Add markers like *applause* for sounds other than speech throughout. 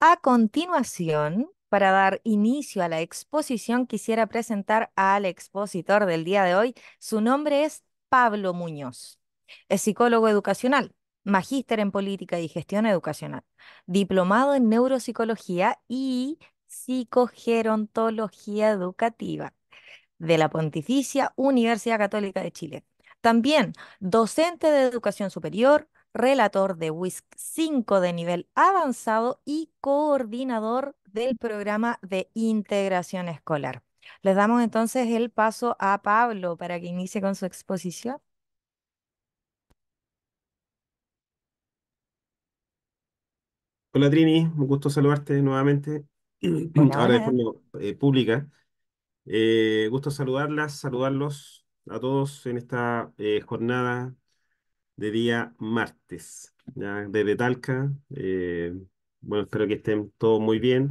A continuación, para dar inicio a la exposición, quisiera presentar al expositor del día de hoy. Su nombre es Pablo Muñoz. Es psicólogo educacional, magíster en política y gestión educacional, diplomado en neuropsicología y psicogerontología educativa de la Pontificia Universidad Católica de Chile. También docente de educación superior, relator de WISC 5 de nivel avanzado y coordinador del programa de integración escolar. Les damos entonces el paso a Pablo para que inicie con su exposición. Hola Trini, un gusto saludarte nuevamente. *clears throat* Ahora de forma eh, pública. Eh, gusto saludarlas, saludarlos a todos en esta eh, jornada de día martes, ¿ya? desde Talca. Eh, bueno, espero que estén todos muy bien.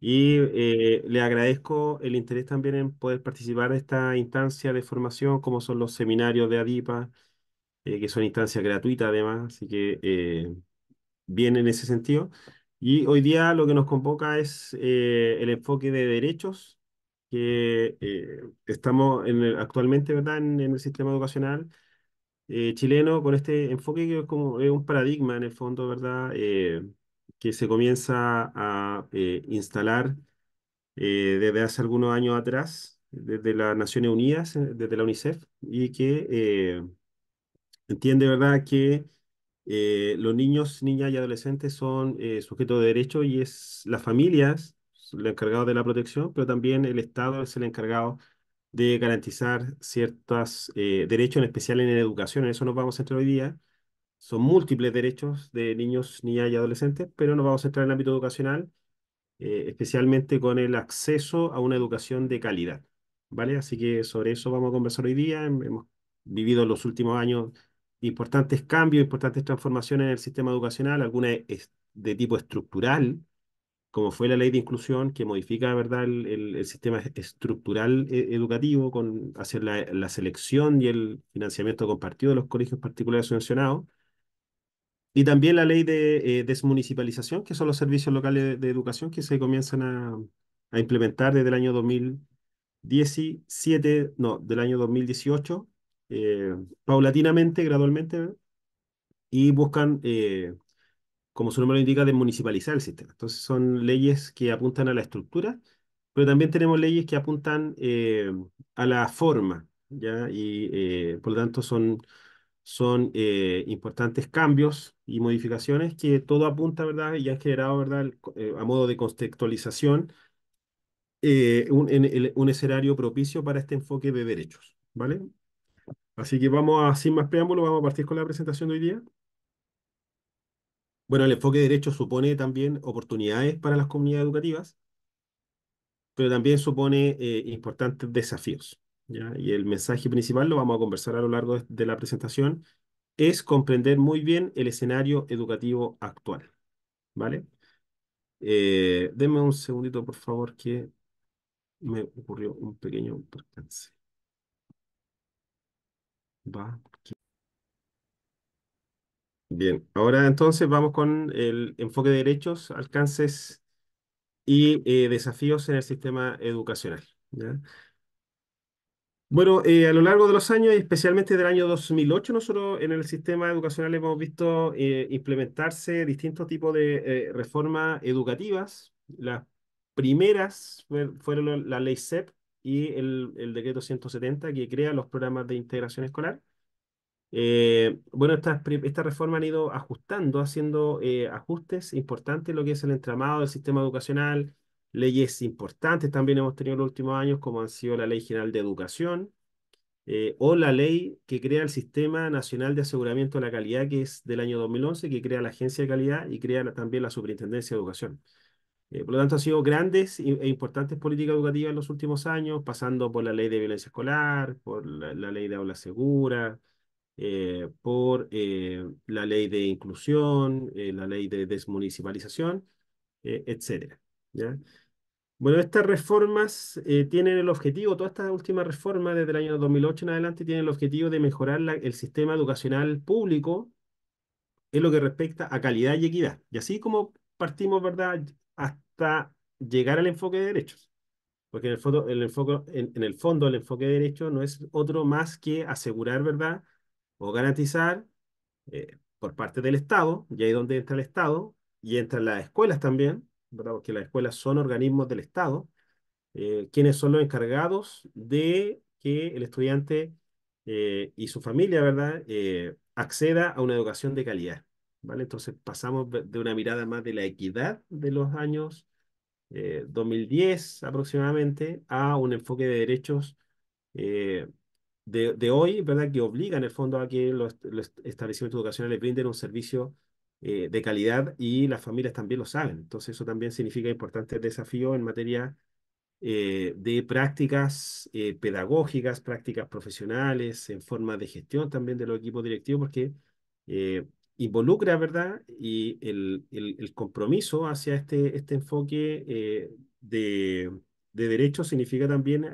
Y eh, le agradezco el interés también en poder participar de esta instancia de formación, como son los seminarios de ADIPA, eh, que son instancias gratuitas además, así que bien en ese sentido. Y hoy día lo que nos convoca es el enfoque de derechos, que estamos en actualmente ¿verdad? en el sistema educacional eh, chileno con este enfoque que es como un paradigma en el fondo, ¿verdad? Eh, que se comienza a eh, instalar desde hace algunos años atrás, desde las Naciones Unidas, desde la UNICEF, y que entiende, ¿verdad?, que los niños, niñas y adolescentes son sujetos de derecho y es las familias el encargado de la protección, pero también el Estado es el encargado de garantizar ciertos eh, derechos, en especial en educación, en eso nos vamos a centrar hoy día. Son múltiples derechos de niños, niñas y adolescentes, pero nos vamos a centrar en el ámbito educacional, eh, especialmente con el acceso a una educación de calidad. ¿Vale? Así que sobre eso vamos a conversar hoy día. Hemos vivido en los últimos años importantes cambios, importantes transformaciones en el sistema educacional, algunas de tipo estructural, como fue la ley de inclusión que modifica ¿verdad? El, el, sistema estructural eh, educativo con hacer la, la, selección y el financiamiento compartido de los colegios particulares subvencionados. Y también la ley de eh, desmunicipalización, que son los servicios locales de, educación que se comienzan a, a, implementar desde el año 2017, no, del año 2018, eh, paulatinamente, gradualmente, y buscan como su nombre lo indica, de municipalizar el sistema. Entonces son leyes que apuntan a la estructura, pero también tenemos leyes que apuntan eh, a la forma, ¿ya? Y eh, por lo tanto son, son eh, importantes cambios y modificaciones que todo apunta, ¿verdad? Y han generado, ¿verdad? a modo de contextualización, un, en un escenario propicio para este enfoque de derechos, ¿vale? Así que vamos a, sin más preámbulo, vamos a partir con la presentación de hoy día. Bueno, el enfoque de derecho supone también oportunidades para las comunidades educativas, pero también supone eh, importantes desafíos. ¿ya? Y el mensaje principal, lo vamos a conversar a lo largo de, la presentación, es comprender muy bien el escenario educativo actual. ¿Vale? Eh, denme un segundito, por favor, que me ocurrió un pequeño percance. Va. Bien, ahora entonces vamos con el enfoque de derechos, alcances y eh, desafíos en el sistema educacional. Bueno, eh, a lo largo de los años, especialmente del año 2008, nosotros en el sistema educacional hemos visto eh, implementarse distintos tipos de reformas educativas. Las primeras fueron la ley CEP y el, el decreto 170 que crea los programas de integración escolar. Eh, bueno, esta reforma han ido ajustando, haciendo eh, ajustes importantes en lo que es el entramado del sistema educacional, leyes importantes también hemos tenido en los últimos años, como han sido la Ley General de Educación eh, o la ley que crea el Sistema Nacional de Aseguramiento de la Calidad, que es del año 2011, que crea la Agencia de Calidad y crea también la Superintendencia de Educación. por lo tanto, han sido grandes e importantes políticas educativas en los últimos años, pasando por la ley de violencia escolar, por la, la ley de aula segura, eh, por eh, la ley de inclusión, eh, la ley de desmunicipalización, etc. ¿ya? Bueno, estas reformas tienen el objetivo, toda esta última reforma desde el año 2008 en adelante, tiene el objetivo de mejorar el sistema educacional público en lo que respecta a calidad y equidad. Y así como partimos, ¿verdad?, hasta llegar al enfoque de derechos. Porque en el, fondo, el enfoque, en el fondo el enfoque de derechos no es otro más que asegurar, ¿verdad?, o garantizar eh, por parte del Estado, y ahí donde entra el Estado, y entran las escuelas también, ¿verdad? porque las escuelas son organismos del Estado, eh, quienes son los encargados de que el estudiante eh, y su familia ¿verdad? acceda a una educación de calidad. ¿vale? Entonces pasamos de una mirada más de la equidad de los años 2010 aproximadamente a un enfoque de derechos de, de, hoy, ¿verdad? Que obliga en el fondo a que los, establecimientos educacionales brinden un servicio eh, de calidad y las familias también lo saben. Entonces eso también significa importante desafío en materia eh, de prácticas eh, pedagógicas, prácticas profesionales, en forma de gestión también de los equipos directivos, porque involucra, ¿verdad? Y el, el, compromiso hacia este, este enfoque de, de derechos significa también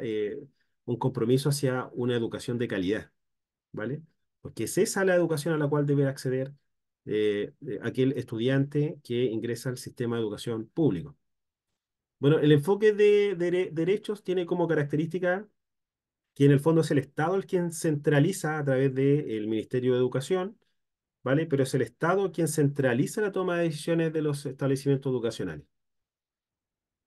un compromiso hacia una educación de calidad, ¿vale? Porque es esa la educación a la cual debe acceder eh, eh, aquel estudiante que ingresa al sistema de educación público. Bueno, el enfoque de, derechos tiene como característica que en el fondo es el Estado el quien centraliza a través del Ministerio de Educación, ¿vale? Pero es el Estado quien centraliza la toma de decisiones de los establecimientos educacionales.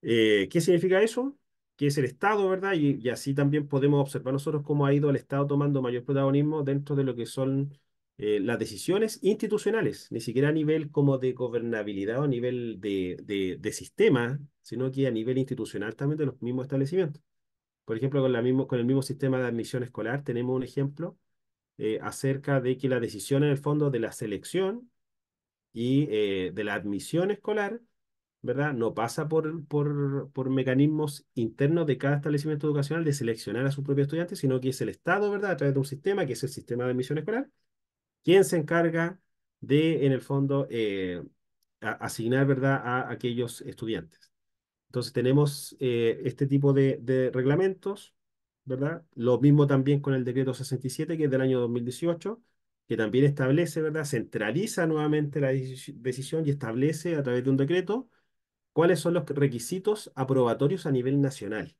Eh, ¿Qué significa eso? que es el Estado, ¿verdad? Y, así también podemos observar nosotros cómo ha ido el Estado tomando mayor protagonismo dentro de lo que son eh, las decisiones institucionales, ni siquiera a nivel como de gobernabilidad o a nivel de, sistema, sino que a nivel institucional también de los mismos establecimientos. Por ejemplo, con, la mismo, con el mismo sistema de admisión escolar tenemos un ejemplo eh, acerca de que la decisión en el fondo de la selección y eh, de la admisión escolar ¿verdad? No pasa por, por, por, mecanismos internos de cada establecimiento educacional de seleccionar a sus propios estudiantes, sino que es el Estado, ¿verdad? A través de un sistema, que es el sistema de admisión escolar, quien se encarga de, en el fondo, eh, asignar, ¿verdad?, a aquellos estudiantes. Entonces tenemos eh, este tipo de, de, reglamentos, ¿verdad? Lo mismo también con el decreto 67, que es del año 2018, que también establece, ¿verdad? Centraliza nuevamente la decisión y establece a través de un decreto cuáles son los requisitos aprobatorios a nivel nacional.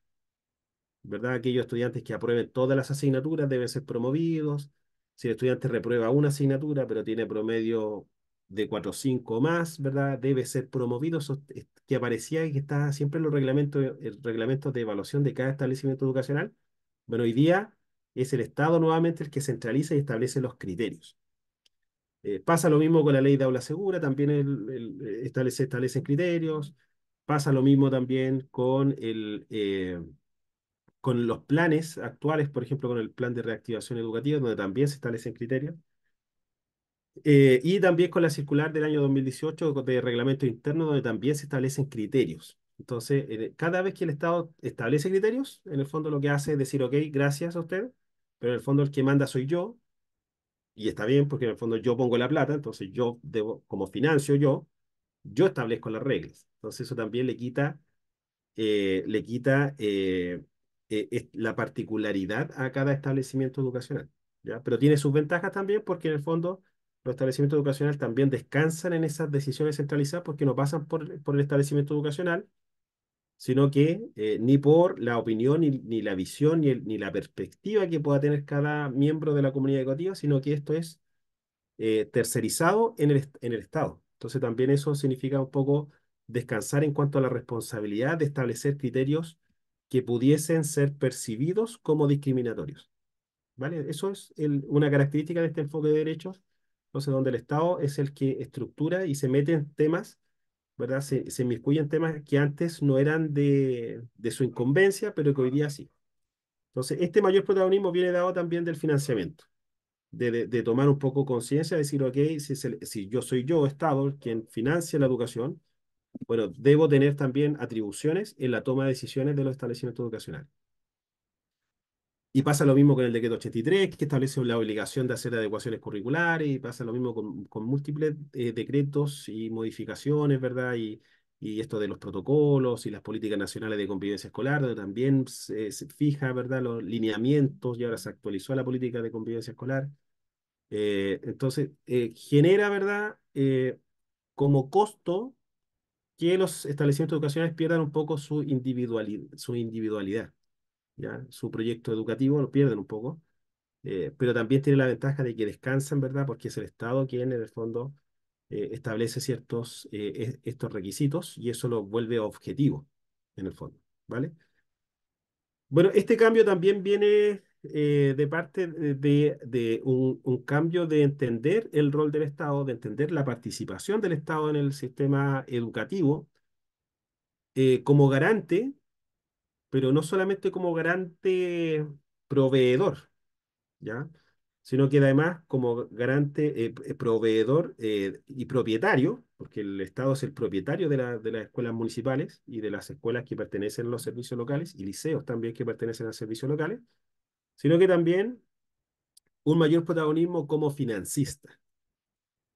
¿Verdad? Aquellos estudiantes que aprueben todas las asignaturas deben ser promovidos. Si el estudiante reprueba una asignatura, pero tiene promedio de 4 o 5 más, ¿verdad? Debe ser promovido, eso que aparecía y que está siempre en los reglamentos, de evaluación de cada establecimiento educacional. Bueno, hoy día es el Estado nuevamente el que centraliza y establece los criterios. Eh, pasa lo mismo con la ley de aula segura, también el, eh, establece, establecen criterios, Pasa lo mismo también con, el, eh, con los planes actuales, por ejemplo, con el plan de reactivación educativa, donde también se establecen criterios. Eh, y también con la circular del año 2018 de reglamento interno, donde también se establecen criterios. Entonces, eh, cada vez que el Estado establece criterios, en el fondo lo que hace es decir, ok, gracias a usted, pero en el fondo el que manda soy yo, y está bien porque en el fondo yo pongo la plata, entonces yo debo, como financio yo, yo establezco las reglas. Entonces eso también le quita, eh, le quita eh, eh, la particularidad a cada establecimiento educacional. ¿ya? Pero tiene sus ventajas también porque en el fondo los establecimientos educacionales también descansan en esas decisiones centralizadas porque no pasan por, por el establecimiento educacional, sino que ni por la opinión, ni, la visión, ni, ni, la perspectiva que pueda tener cada miembro de la comunidad educativa, sino que esto es tercerizado en el, en el Estado. Entonces también eso significa un poco descansar en cuanto a la responsabilidad de establecer criterios que pudiesen ser percibidos como discriminatorios. ¿Vale? Eso es una característica de este enfoque de derechos, entonces donde el Estado es el que estructura y se mete en temas, ¿verdad? Se, se en temas que antes no eran de, de su incumbencia, pero que hoy día sí. Entonces, este mayor protagonismo viene dado también del financiamiento. De, de, tomar un poco conciencia, decir, ok, si, si, yo soy yo, Estado, quien financia la educación, bueno, debo tener también atribuciones en la toma de decisiones de los establecimientos educacionales. Y pasa lo mismo con el decreto 83, que establece la obligación de hacer adecuaciones curriculares, y pasa lo mismo con, con múltiples eh, decretos y modificaciones, ¿verdad? Y, y, esto de los protocolos y las políticas nacionales de convivencia escolar, donde también se, fija, ¿verdad?, los lineamientos, y ahora se actualizó la política de convivencia escolar. Eh, entonces, eh, genera, ¿verdad?, como costo que los establecimientos educacionales pierdan un poco su, individualidad, su proyecto educativo lo pierden un poco, eh, pero también tiene la ventaja de que descansan, ¿verdad? Porque es el Estado quien en el fondo eh, establece ciertos eh, estos requisitos y eso lo vuelve objetivo en el fondo, ¿vale? Bueno, este cambio también viene eh, de parte de, de un, cambio de entender el rol del Estado, de entender la participación del Estado en el sistema educativo eh, como garante, pero no solamente como garante proveedor, ¿ya? sino que además como garante, eh, proveedor y propietario, porque el Estado es el propietario de, de las escuelas municipales y de las escuelas que pertenecen a los servicios locales y liceos también que pertenecen a servicios locales, sino que también un mayor protagonismo como financista.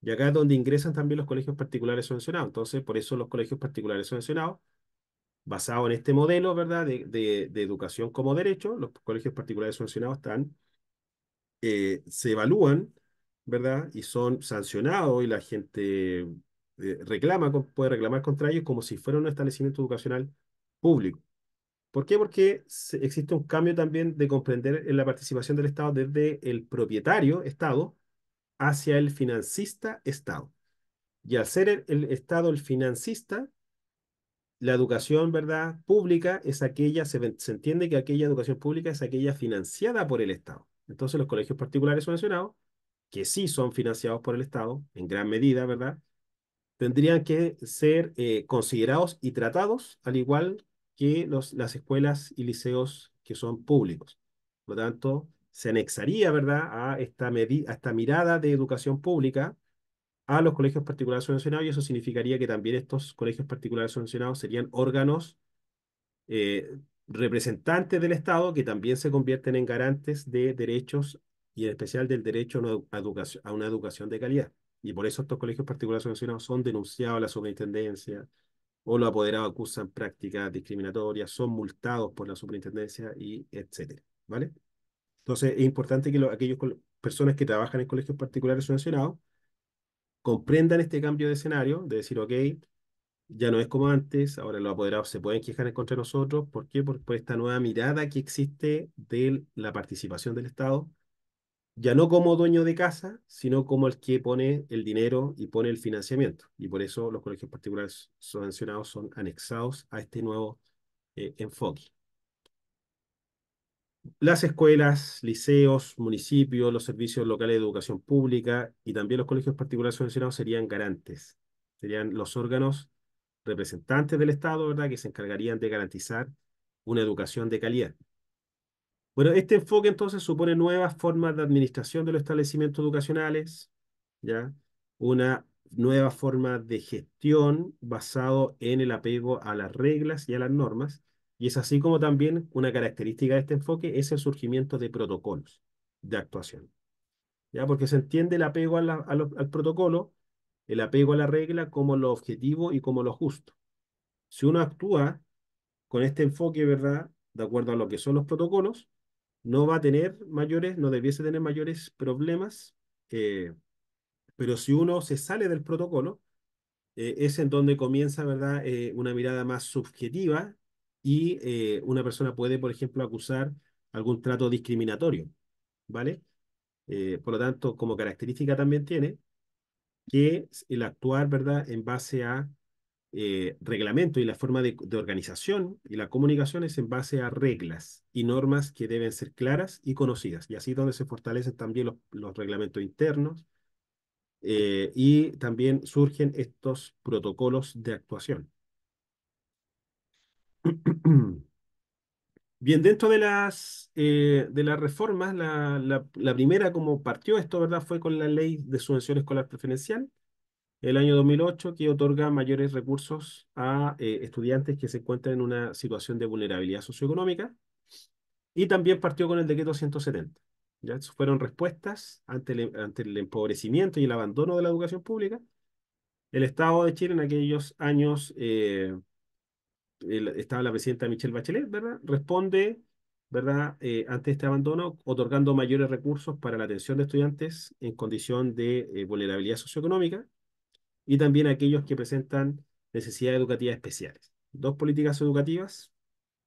Y acá es donde ingresan también los colegios particulares sancionados. Entonces, por eso los colegios particulares sancionados, basados en este modelo, ¿verdad?, de, educación como derecho, los colegios particulares sancionados están, eh, se evalúan, ¿verdad?, y son sancionados y la gente eh, reclama, puede reclamar contra ellos como si fuera un establecimiento educacional público. ¿Por qué? Porque existe un cambio también de comprender en la participación del Estado desde el propietario Estado hacia el financista Estado. Y al ser el, Estado el financista, la educación ¿verdad? pública es aquella, se, entiende que aquella educación pública es aquella financiada por el Estado. Entonces los colegios particulares subvencionados, que sí son financiados por el Estado, en gran medida, ¿verdad? Tendrían que ser eh, considerados y tratados al igual que las escuelas y liceos que son públicos. Por lo tanto, se anexaría, ¿verdad?, a esta, esta mirada de educación pública a los colegios particulares subvencionados y eso significaría que también estos colegios particulares subvencionados serían órganos eh, representantes del Estado que también se convierten en garantes de derechos y en especial del derecho a una, a una educación de calidad. Y por eso estos colegios particulares subvencionados son denunciados a la superintendencia, o los apoderados acusan prácticas discriminatorias, son multados por la superintendencia y etcétera, ¿vale? Entonces es importante que aquellas personas que trabajan en colegios particulares subvencionados comprendan este cambio de escenario, de decir, ok, ya no es como antes, ahora los apoderados se pueden quejar en contra de nosotros, ¿por qué? Por, por esta nueva mirada que existe de la participación del Estado ya no como dueño de casa, sino como el que pone el dinero y pone el financiamiento. Y por eso los colegios particulares subvencionados son anexados a este nuevo eh, enfoque. Las escuelas, liceos, municipios, los servicios locales de educación pública y también los colegios particulares subvencionados serían garantes, serían los órganos representantes del Estado, ¿verdad?, que se encargarían de garantizar una educación de calidad. Bueno, este enfoque entonces supone nuevas formas de administración de los establecimientos educacionales, ¿ya? Una nueva forma de gestión basado en el apego a las reglas y a las normas, y es así como también una característica de este enfoque es el surgimiento de protocolos de actuación. ¿Ya? Porque se entiende el apego al protocolo, el apego a la regla como lo objetivo y como lo justo. Si uno actúa con este enfoque, ¿verdad? De acuerdo a lo que son los protocolos, no va a tener mayores, no debiese tener mayores problemas, eh, pero si uno se sale del protocolo, eh, es en donde comienza, ¿verdad?, eh, una mirada más subjetiva y una persona puede, por ejemplo, acusar algún trato discriminatorio, ¿vale? por lo tanto, como característica también tiene que el actuar, ¿verdad?, en base a eh, reglamento y la forma de, organización y la comunicación es en base a reglas y normas que deben ser claras y conocidas. Y así donde se fortalecen también los, reglamentos internos eh, y también surgen estos protocolos de actuación. *clears throat* Bien, dentro de las, eh, de las reformas, la, primera como partió esto, ¿verdad? Fue con la ley de subvención escolar preferencial, el año 2008 que otorga mayores recursos a eh, estudiantes que se encuentran en una situación de vulnerabilidad socioeconómica. Y también partió con el decreto 170. ¿ya? Fueron respuestas ante el, ante el empobrecimiento y el abandono de la educación pública. El Estado de Chile en aquellos años, eh, estaba la presidenta Michelle Bachelet, ¿verdad? Responde ¿verdad? Eh, ante este abandono, otorgando mayores recursos para la atención de estudiantes en condición de vulnerabilidad socioeconómica y también aquellos que presentan necesidades educativas especiales. Dos políticas educativas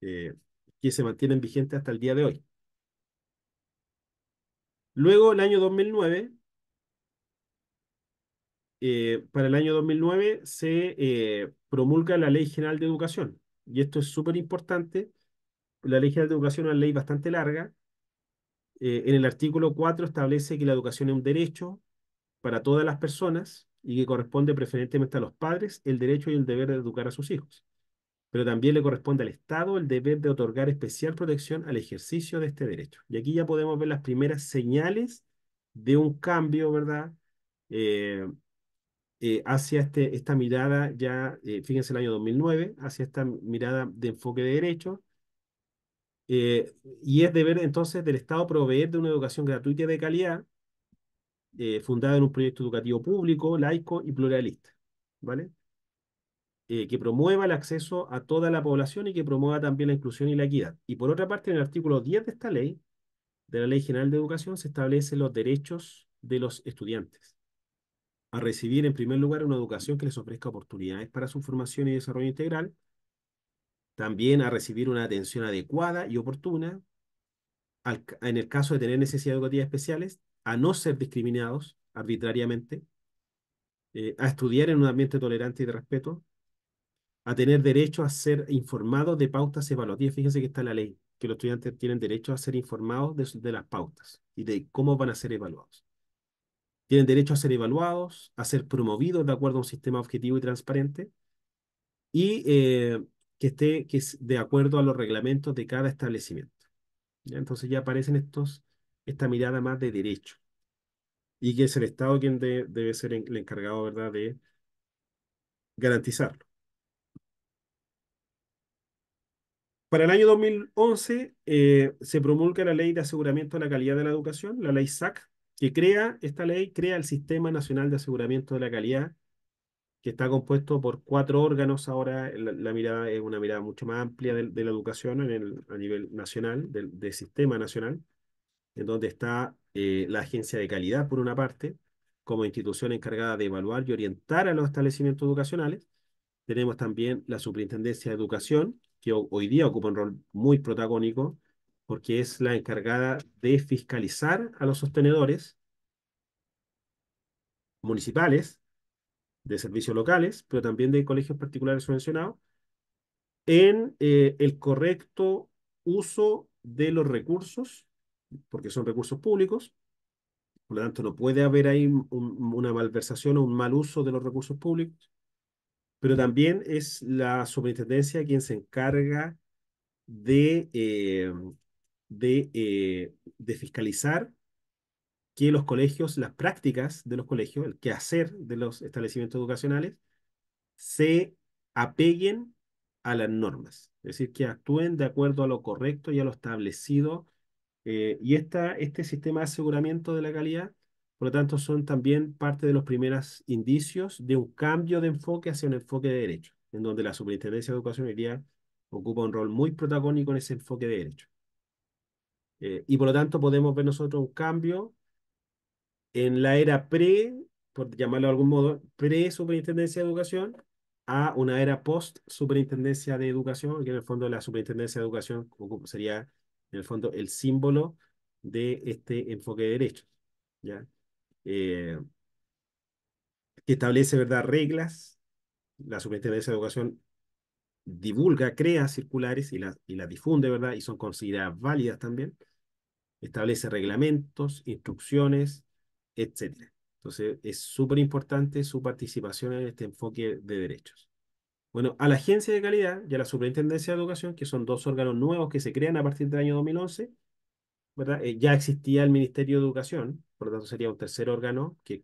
eh, que se mantienen vigentes hasta el día de hoy. Luego, el año 2009, eh, para el año 2009 se eh, promulga la Ley General de Educación. Y esto es súper importante. La Ley General de Educación es una ley bastante larga. en el artículo 4 establece que la educación es un derecho para todas las personas y que corresponde preferentemente a los padres el derecho y el deber de educar a sus hijos. Pero también le corresponde al Estado el deber de otorgar especial protección al ejercicio de este derecho. Y aquí ya podemos ver las primeras señales de un cambio, ¿verdad? Eh, eh, hacia este, esta mirada ya, eh, fíjense el año 2009, hacia esta mirada de enfoque de derecho. y es deber entonces del Estado proveer de una educación gratuita y de calidad eh, fundada en un proyecto educativo público, laico y pluralista, ¿vale? Eh, que promueva el acceso a toda la población y que promueva también la inclusión y la equidad. Y por otra parte, en el artículo 10 de esta ley, de la Ley General de Educación, se establecen los derechos de los estudiantes a recibir en primer lugar una educación que les ofrezca oportunidades para su formación y desarrollo integral, también a recibir una atención adecuada y oportuna, en el caso de tener necesidades educativas especiales, a no ser discriminados arbitrariamente, eh, a estudiar en un ambiente tolerante y de respeto, a tener derecho a ser informados de pautas evaluativas. Fíjense que está la ley, que los estudiantes tienen derecho a ser informados de, las pautas y de cómo van a ser evaluados. Tienen derecho a ser evaluados, a ser promovidos de acuerdo a un sistema objetivo y transparente y eh, que esté de acuerdo a los reglamentos de cada establecimiento. Entonces ya aparecen estos esta mirada más de derecho y que es el Estado quien debe ser el encargado ¿verdad? de garantizarlo. Para el año 2011 eh, se promulga la Ley de Aseguramiento de la Calidad de la Educación, la Ley SAC, que crea, esta ley crea el Sistema Nacional de Aseguramiento de la Calidad, que está compuesto por cuatro órganos ahora, la, mirada es una mirada mucho más amplia de, la educación en el, a nivel nacional, del sistema nacional en donde está eh, la agencia de calidad, por una parte, como institución encargada de evaluar y orientar a los establecimientos educacionales. Tenemos también la Superintendencia de Educación, que hoy día ocupa un rol muy protagónico, porque es la encargada de fiscalizar a los sostenedores municipales de servicios locales, pero también de colegios particulares mencionados en eh, el correcto uso de los recursos porque son recursos públicos, por lo tanto no puede haber ahí una malversación o un mal uso de los recursos públicos, pero también es la superintendencia quien se encarga de, eh, eh, de fiscalizar que los colegios, las prácticas de los colegios, el quehacer de los establecimientos educacionales, se apeguen a las normas, es decir, que actúen de acuerdo a lo correcto y a lo establecido eh, y este sistema de aseguramiento de la calidad, por lo tanto, son también parte de los primeros indicios de un cambio de enfoque hacia un enfoque de derecho, en donde la Superintendencia de Educación hoy ocupa un rol muy protagónico en ese enfoque de derecho. Eh, y por lo tanto, podemos ver nosotros un cambio en la era pre, por llamarlo de algún modo, pre-Superintendencia de Educación a una era post-Superintendencia de Educación, que en el fondo la Superintendencia de Educación sería en el fondo, el símbolo de este enfoque de derechos, ¿ya? Eh, que establece, ¿verdad?, reglas, la Superintendencia de Educación divulga, crea circulares y las y la difunde, ¿verdad?, y son consideradas válidas también, establece reglamentos, instrucciones, etc. Entonces, es súper importante su participación en este enfoque de derechos. Bueno, a la Agencia de Calidad y a la Superintendencia de Educación, que son dos órganos nuevos que se crean a partir del año 2011, ¿verdad? Eh, ya existía el Ministerio de Educación, por lo tanto sería un tercer órgano que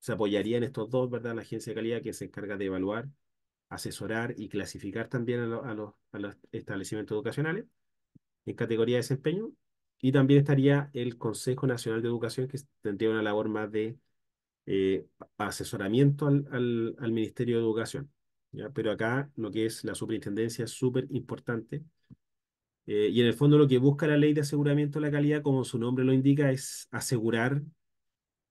se apoyaría en estos dos, ¿verdad? La Agencia de Calidad que se encarga de evaluar, asesorar y clasificar también a, los, establecimientos educacionales en categoría de desempeño. Y también estaría el Consejo Nacional de Educación, que tendría una labor más de eh, asesoramiento al, al Ministerio de Educación. Pero acá lo que es la superintendencia es súper importante. Eh, y en el fondo lo que busca la ley de aseguramiento de la calidad, como su nombre lo indica, es asegurar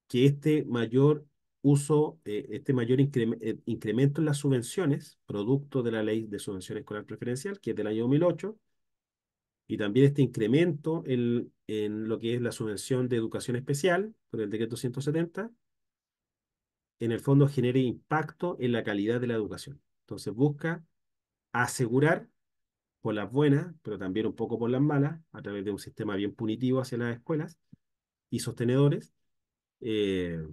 que este mayor uso, eh, este mayor eh, incremento en las subvenciones, producto de la ley de subvención escolar preferencial, que es del año 2008, y también este incremento en, en lo que es la subvención de educación especial, por el decreto 170, en el fondo genere impacto en la calidad de la educación. Entonces busca asegurar por las buenas, pero también un poco por las malas, a través de un sistema bien punitivo hacia las escuelas y sostenedores, eh,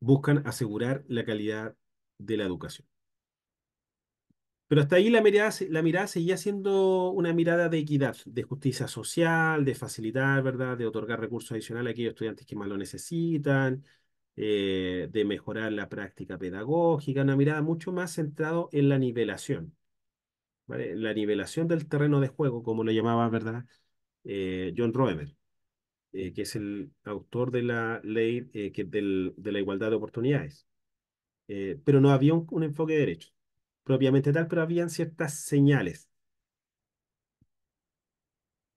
buscan asegurar la calidad de la educación. Pero hasta ahí la mirada, seguía siendo una mirada de equidad, de justicia social, de facilitar, ¿verdad? De otorgar recursos adicionales a aquellos estudiantes que más lo necesitan, eh, de mejorar la práctica pedagógica, una mirada mucho más centrado en la nivelación, la nivelación del terreno de juego, como lo llamaba, ¿verdad? Eh, John Roemer, eh, que es el autor de la ley que de la igualdad de oportunidades. pero no había un, un enfoque de derechos propiamente tal, pero habían ciertas señales.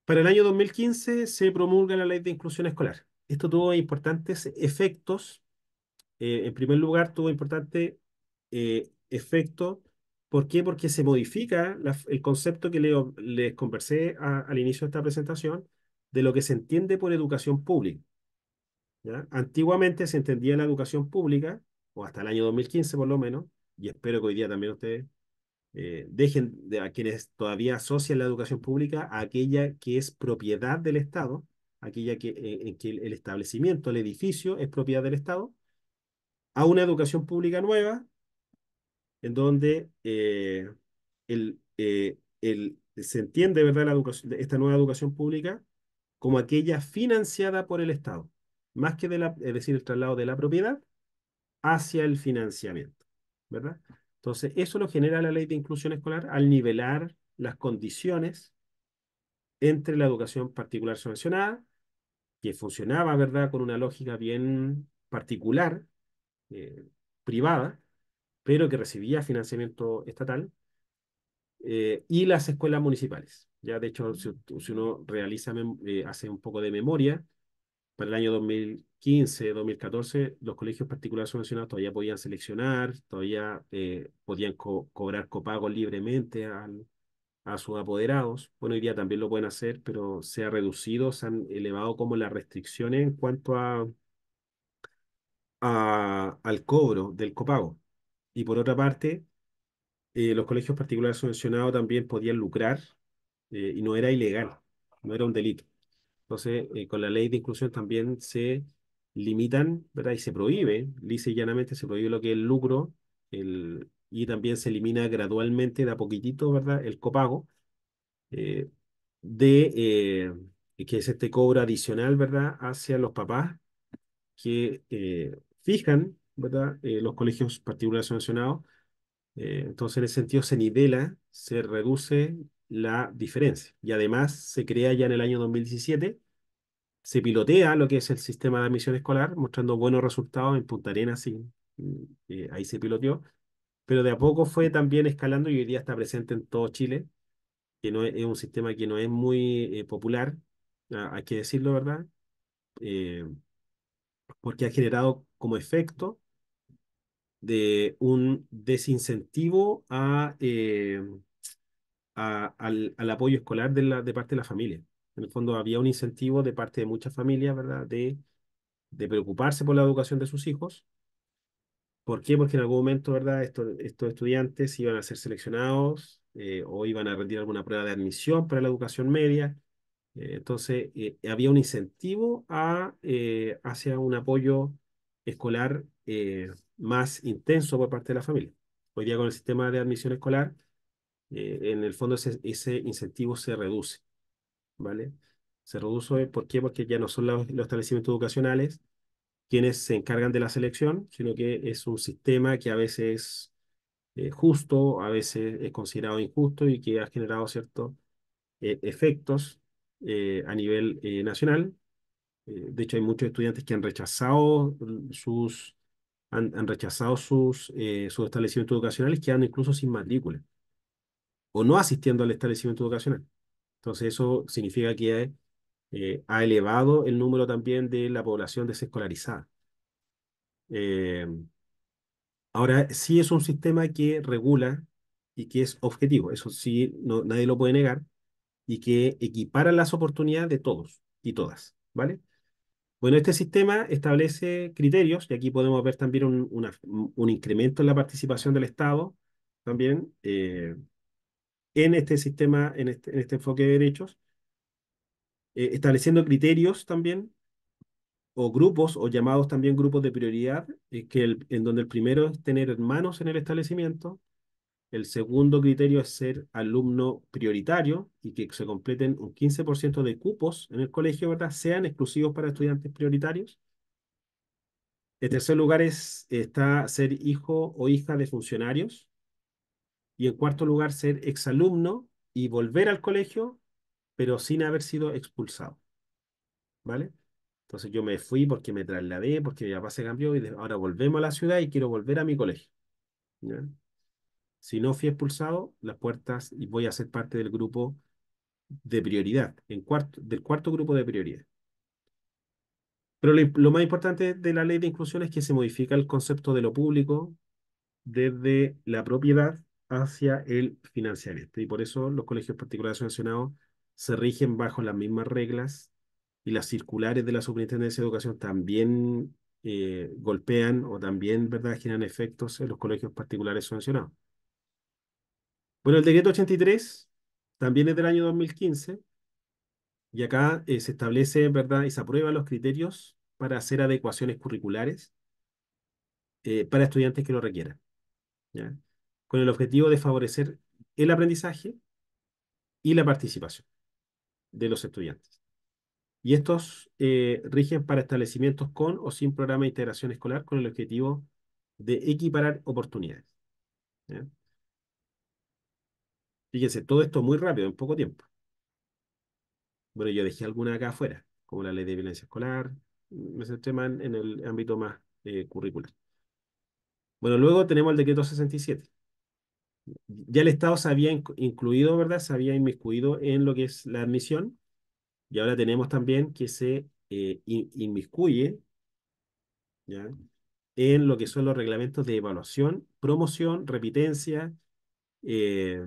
Para el año 2015 se promulga la ley de inclusión escolar. Esto tuvo importantes efectos eh, en primer lugar, tuvo importante eh, efecto. ¿Por qué? Porque se modifica el concepto que les conversé al inicio de esta presentación de lo que se entiende por educación pública. Antiguamente se entendía la educación pública, o hasta el año 2015 por lo menos, y espero que hoy día también ustedes eh, dejen a quienes todavía asocian la educación pública a aquella que es propiedad del Estado, aquella que, en que el establecimiento, el edificio es propiedad del Estado, a una educación pública nueva, en donde eh, eh, el, se entiende ¿verdad? La educación, esta nueva educación pública como aquella financiada por el Estado, más que es decir, el traslado de la propiedad hacia el financiamiento, ¿verdad? Entonces, eso lo genera la ley de inclusión escolar al nivelar las condiciones entre la educación particular subvencionada, que funcionaba, ¿verdad?, con una lógica bien particular, eh, privada, pero que recibía financiamiento estatal, eh, y las escuelas municipales. Ya, de hecho, si, mm. uno realiza, eh, hace un poco de memoria, para el año 2015, 2014, los colegios particulares subvencionados todavía podían seleccionar, todavía podían cobrar copagos libremente a sus apoderados. Bueno, hoy día también lo pueden hacer, pero se ha reducido, se han elevado como las restricciones en cuanto a al cobro del copago. Y por otra parte, eh, los colegios particulares subvencionados también podían lucrar eh, y no era ilegal, no era un delito. Entonces, eh, con la ley de inclusión también se limitan, ¿verdad? Y se prohíbe, dice llanamente se prohíbe lo que es el lucro, y también se elimina gradualmente, de a poquitito, ¿verdad? El copago de que es este cobro adicional, ¿verdad? Hacia los papás que fijan, ¿verdad? Eh, los colegios particulares mencionados eh, entonces, en ese sentido, se nivela, se reduce la diferencia. Y además, se crea ya en el año 2017, se pilotea lo que es el sistema de admisión escolar, mostrando buenos resultados en Punta Arenas, mm, eh, ahí se piloteó. Pero de a poco fue también escalando y hoy día está presente en todo Chile, que no es, es un sistema que no es muy popular, hay que decirlo, ¿verdad? porque ha generado como efecto de un desincentivo a, eh, al, apoyo escolar de, la, de parte de la familia. En el fondo había un incentivo de parte de muchas familias, ¿verdad?, de, preocuparse por la educación de sus hijos. ¿Por qué? Porque en algún momento, ¿verdad?, estos, estos estudiantes iban a ser seleccionados eh, o iban a rendir alguna prueba de admisión para la educación media eh, entonces, eh, había un incentivo a, eh, hacia un apoyo escolar más intenso por parte de la familia. Hoy día con el sistema de admisión escolar, en el fondo ese, incentivo se reduce. ¿Vale? Se reduce, ¿por qué? Porque ya no son los, establecimientos educacionales quienes se encargan de la selección, sino que es un sistema que a veces es justo, a veces es considerado injusto y que ha generado ciertos efectos eh, a nivel eh, nacional. Eh, de hecho, hay muchos estudiantes que han rechazado sus, han, rechazado sus, sus establecimientos educacionales, quedando incluso sin matrícula o no asistiendo al establecimiento educacional. Entonces, eso significa que ha elevado el número también de la población desescolarizada. Ahora, sí es un sistema que regula y que es objetivo, eso sí, no, nadie lo puede negar, y que equipara las oportunidades de todos y todas, ¿vale? Bueno, este sistema establece criterios, y aquí podemos ver también un, una, un incremento en la participación del Estado, también eh, en este sistema, en este, en este enfoque de derechos, eh, estableciendo criterios también, o grupos, o llamados también grupos de prioridad, eh, que el, en donde el primero es tener hermanos en el establecimiento, el segundo criterio es ser alumno prioritario y que se completen un 15% de cupos en el colegio, ¿verdad? Sean exclusivos para estudiantes prioritarios. El tercer lugar es, está ser hijo o hija de funcionarios. Y en cuarto lugar, ser exalumno y volver al colegio, pero sin haber sido expulsado. ¿Vale? Entonces yo me fui porque me trasladé, porque mi papá se cambió y ahora volvemos a la ciudad y quiero volver a mi colegio. Si no fui expulsado, las puertas y voy a ser parte del grupo de prioridad, en cuarto, del cuarto grupo de prioridad. Pero lo, más importante de la ley de inclusión es que se modifica el concepto de lo público desde la propiedad hacia el financiamiento. Y por eso los colegios particulares sancionados se rigen bajo las mismas reglas y las circulares de la Superintendencia de Educación también eh, golpean o también ¿verdad? generan efectos en los colegios particulares sancionados. Bueno, el decreto 83 también es del año 2015 y acá eh, se establece, ¿verdad? Y se aprueban los criterios para hacer adecuaciones curriculares eh, para estudiantes que lo requieran, ¿ya? con el objetivo de favorecer el aprendizaje y la participación de los estudiantes. Y estos eh, rigen para establecimientos con o sin programa de integración escolar con el objetivo de equiparar oportunidades. ¿ya? Fíjense, todo esto muy rápido, en poco tiempo. Bueno, yo dejé alguna acá afuera, como la ley de violencia escolar, me centré más en el ámbito más eh, curricular. Bueno, luego tenemos el decreto 67. Ya el Estado se había incluido, ¿verdad? Se había inmiscuido en lo que es la admisión y ahora tenemos también que se eh, inmiscuye ¿ya? en lo que son los reglamentos de evaluación, promoción, repitencia, eh,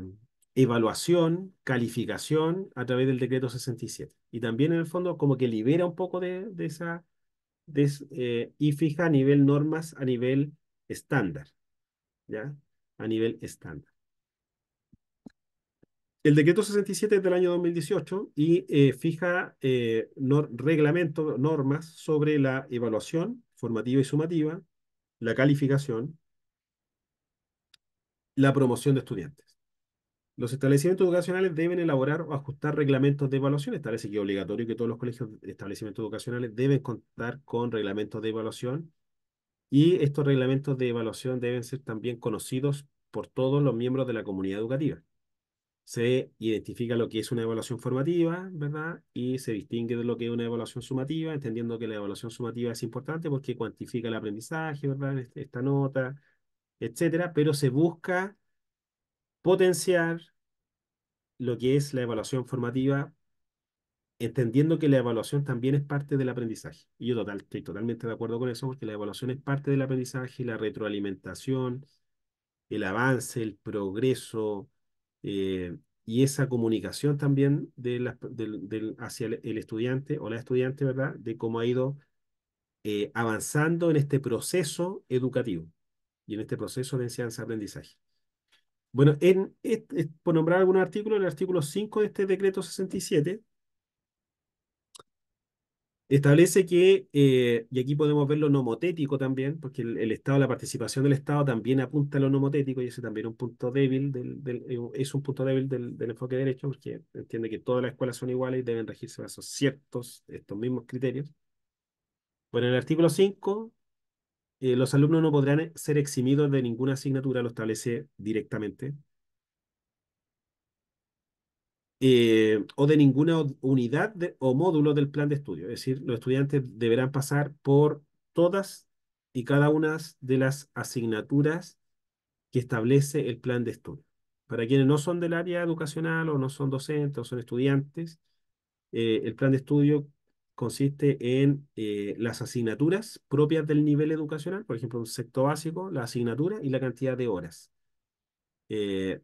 evaluación, calificación a través del decreto 67. Y también en el fondo como que libera un poco de, esa... Eh, y fija a nivel normas, a nivel estándar. ¿Ya? A nivel estándar. El decreto 67 es del año 2018 y eh, fija eh, reglamentos, normas sobre la evaluación formativa y sumativa, la calificación, la promoción de estudiantes. Los establecimientos educacionales deben elaborar o ajustar reglamentos de evaluación. Establece que obligatorio que todos los colegios, de establecimientos educacionales deben contar con reglamentos de evaluación y estos reglamentos de evaluación deben ser también conocidos por todos los miembros de la comunidad educativa. Se identifica lo que es una evaluación formativa, ¿verdad? Y se distingue de lo que es una evaluación sumativa, entendiendo que la evaluación sumativa es importante porque cuantifica el aprendizaje, ¿verdad? Este, esta nota, etcétera, pero se busca potenciar lo que es la evaluación formativa, entendiendo que la evaluación también es parte del aprendizaje. Y yo total, estoy totalmente de acuerdo con eso, porque la evaluación es parte del aprendizaje, la retroalimentación, el avance, el progreso eh, y esa comunicación también de hacia el, estudiante o la estudiante, ¿verdad? De cómo ha ido eh, avanzando en este proceso educativo y en este proceso de enseñanza-aprendizaje. Bueno, por nombrar algún artículo, el artículo 5 de este decreto 67 establece que, eh, y aquí podemos ver lo nomotético también, porque el, Estado, la participación del Estado también apunta a lo nomotético y ese también es un punto débil, del, eh, es un punto débil del, enfoque de derecho, porque entiende que todas las escuelas son iguales y deben regirse bajo ciertos, estos mismos criterios. Bueno, en el artículo 5 eh, los alumnos no podrán eh, ser eximidos de ninguna asignatura, lo establece directamente, eh, o de ninguna unidad o módulo del plan de estudio. Es decir, los estudiantes deberán pasar por todas y cada una de las asignaturas que establece el plan de estudio. Para quienes no son del área educacional o no son docentes o son estudiantes, el plan de estudio consiste en eh, las asignaturas propias del nivel educacional, por ejemplo, un sexto básico, la asignatura y la cantidad de horas. Eh,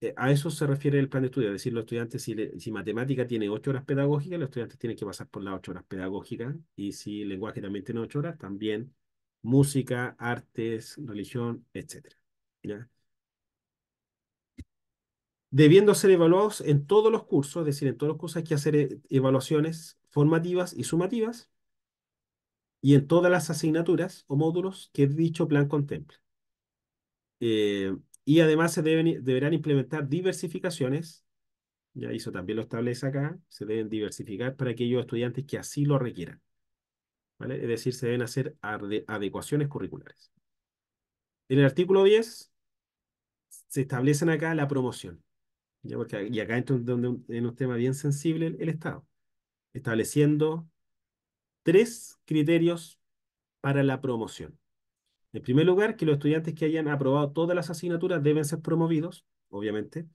eh, a eso se refiere el plan de estudio, es decir, los estudiantes, si, si matemática tiene ocho horas pedagógicas, los estudiantes tienen que pasar por las ocho horas pedagógicas, y si lenguaje también tiene ocho horas, también música, artes, religión, etcétera. ¿ya? debiendo ser evaluados en todos los cursos, es decir, en todos los cursos hay que hacer eh, evaluaciones formativas y sumativas, y en todas las asignaturas o módulos que dicho plan contempla. Eh, y además se deben, deberán implementar diversificaciones, ya eso también lo establece acá, se deben diversificar para aquellos estudiantes que así lo requieran. ¿vale? Es decir, se deben hacer adecuaciones curriculares. En el artículo 10 se establecen acá la promoción y acá entra en un tema bien sensible el, Estado, estableciendo tres criterios para la promoción. En primer lugar, que los estudiantes que hayan aprobado todas las asignaturas deben ser promovidos, obviamente.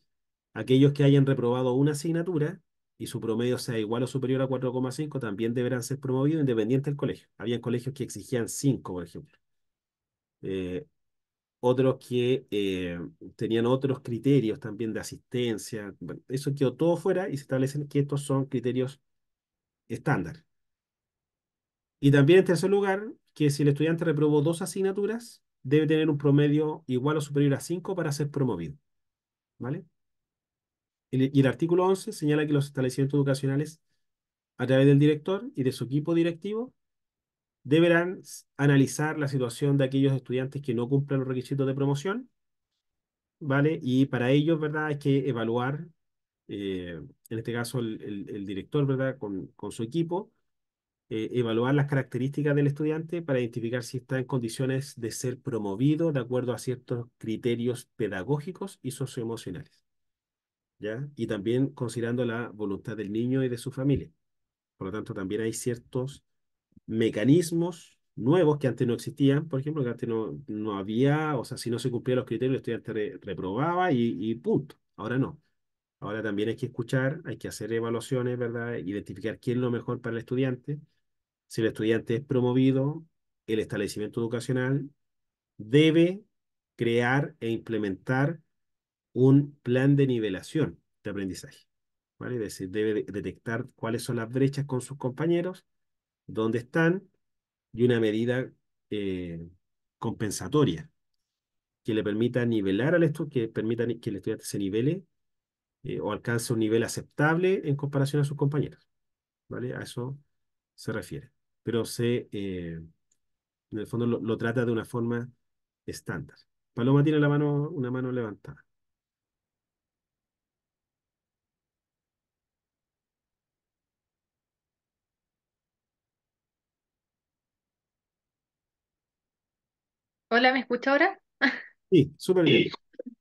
Aquellos que hayan reprobado una asignatura y su promedio sea igual o superior a 4,5 también deberán ser promovidos independiente del colegio. Habían colegios que exigían 5, por ejemplo. Eh, otros que eh, tenían otros criterios también de asistencia. eso quedó todo fuera y se establecen que estos son criterios estándar. Y también en tercer lugar, que si el estudiante reprobó dos asignaturas, debe tener un promedio igual o superior a cinco para ser promovido. ¿Vale? y el artículo 11 señala que los establecimientos educacionales, a través del director y de su equipo directivo, deberán analizar la situación de aquellos estudiantes que no cumplan los requisitos de promoción, ¿vale? Y para ellos, ¿verdad? Hay que evaluar, eh, en este caso el, director, ¿verdad? Con, con su equipo, eh, evaluar las características del estudiante para identificar si está en condiciones de ser promovido de acuerdo a ciertos criterios pedagógicos y socioemocionales, ¿ya? Y también considerando la voluntad del niño y de su familia. Por lo tanto, también hay ciertos mecanismos nuevos que antes no existían, por ejemplo, que antes no, había, o sea, si no se cumplían los criterios, el estudiante reprobaba y, y punto. Ahora no. Ahora también hay que escuchar, hay que hacer evaluaciones, ¿verdad? Identificar quién es lo mejor para el estudiante. Si el estudiante es promovido, el establecimiento educacional debe crear e implementar un plan de nivelación de aprendizaje. ¿vale? Es decir, debe detectar cuáles son las brechas con sus compañeros donde están y una medida eh, compensatoria que le permita nivelar al estudiante, que permita que el estudiante se nivele eh, o alcance un nivel aceptable en comparación a sus compañeros. ¿Vale? A eso se refiere. Pero se, eh, en el fondo, lo, lo, trata de una forma estándar. Paloma tiene la mano, una mano levantada. Hola, ¿me escucha ahora? Sí, súper bien.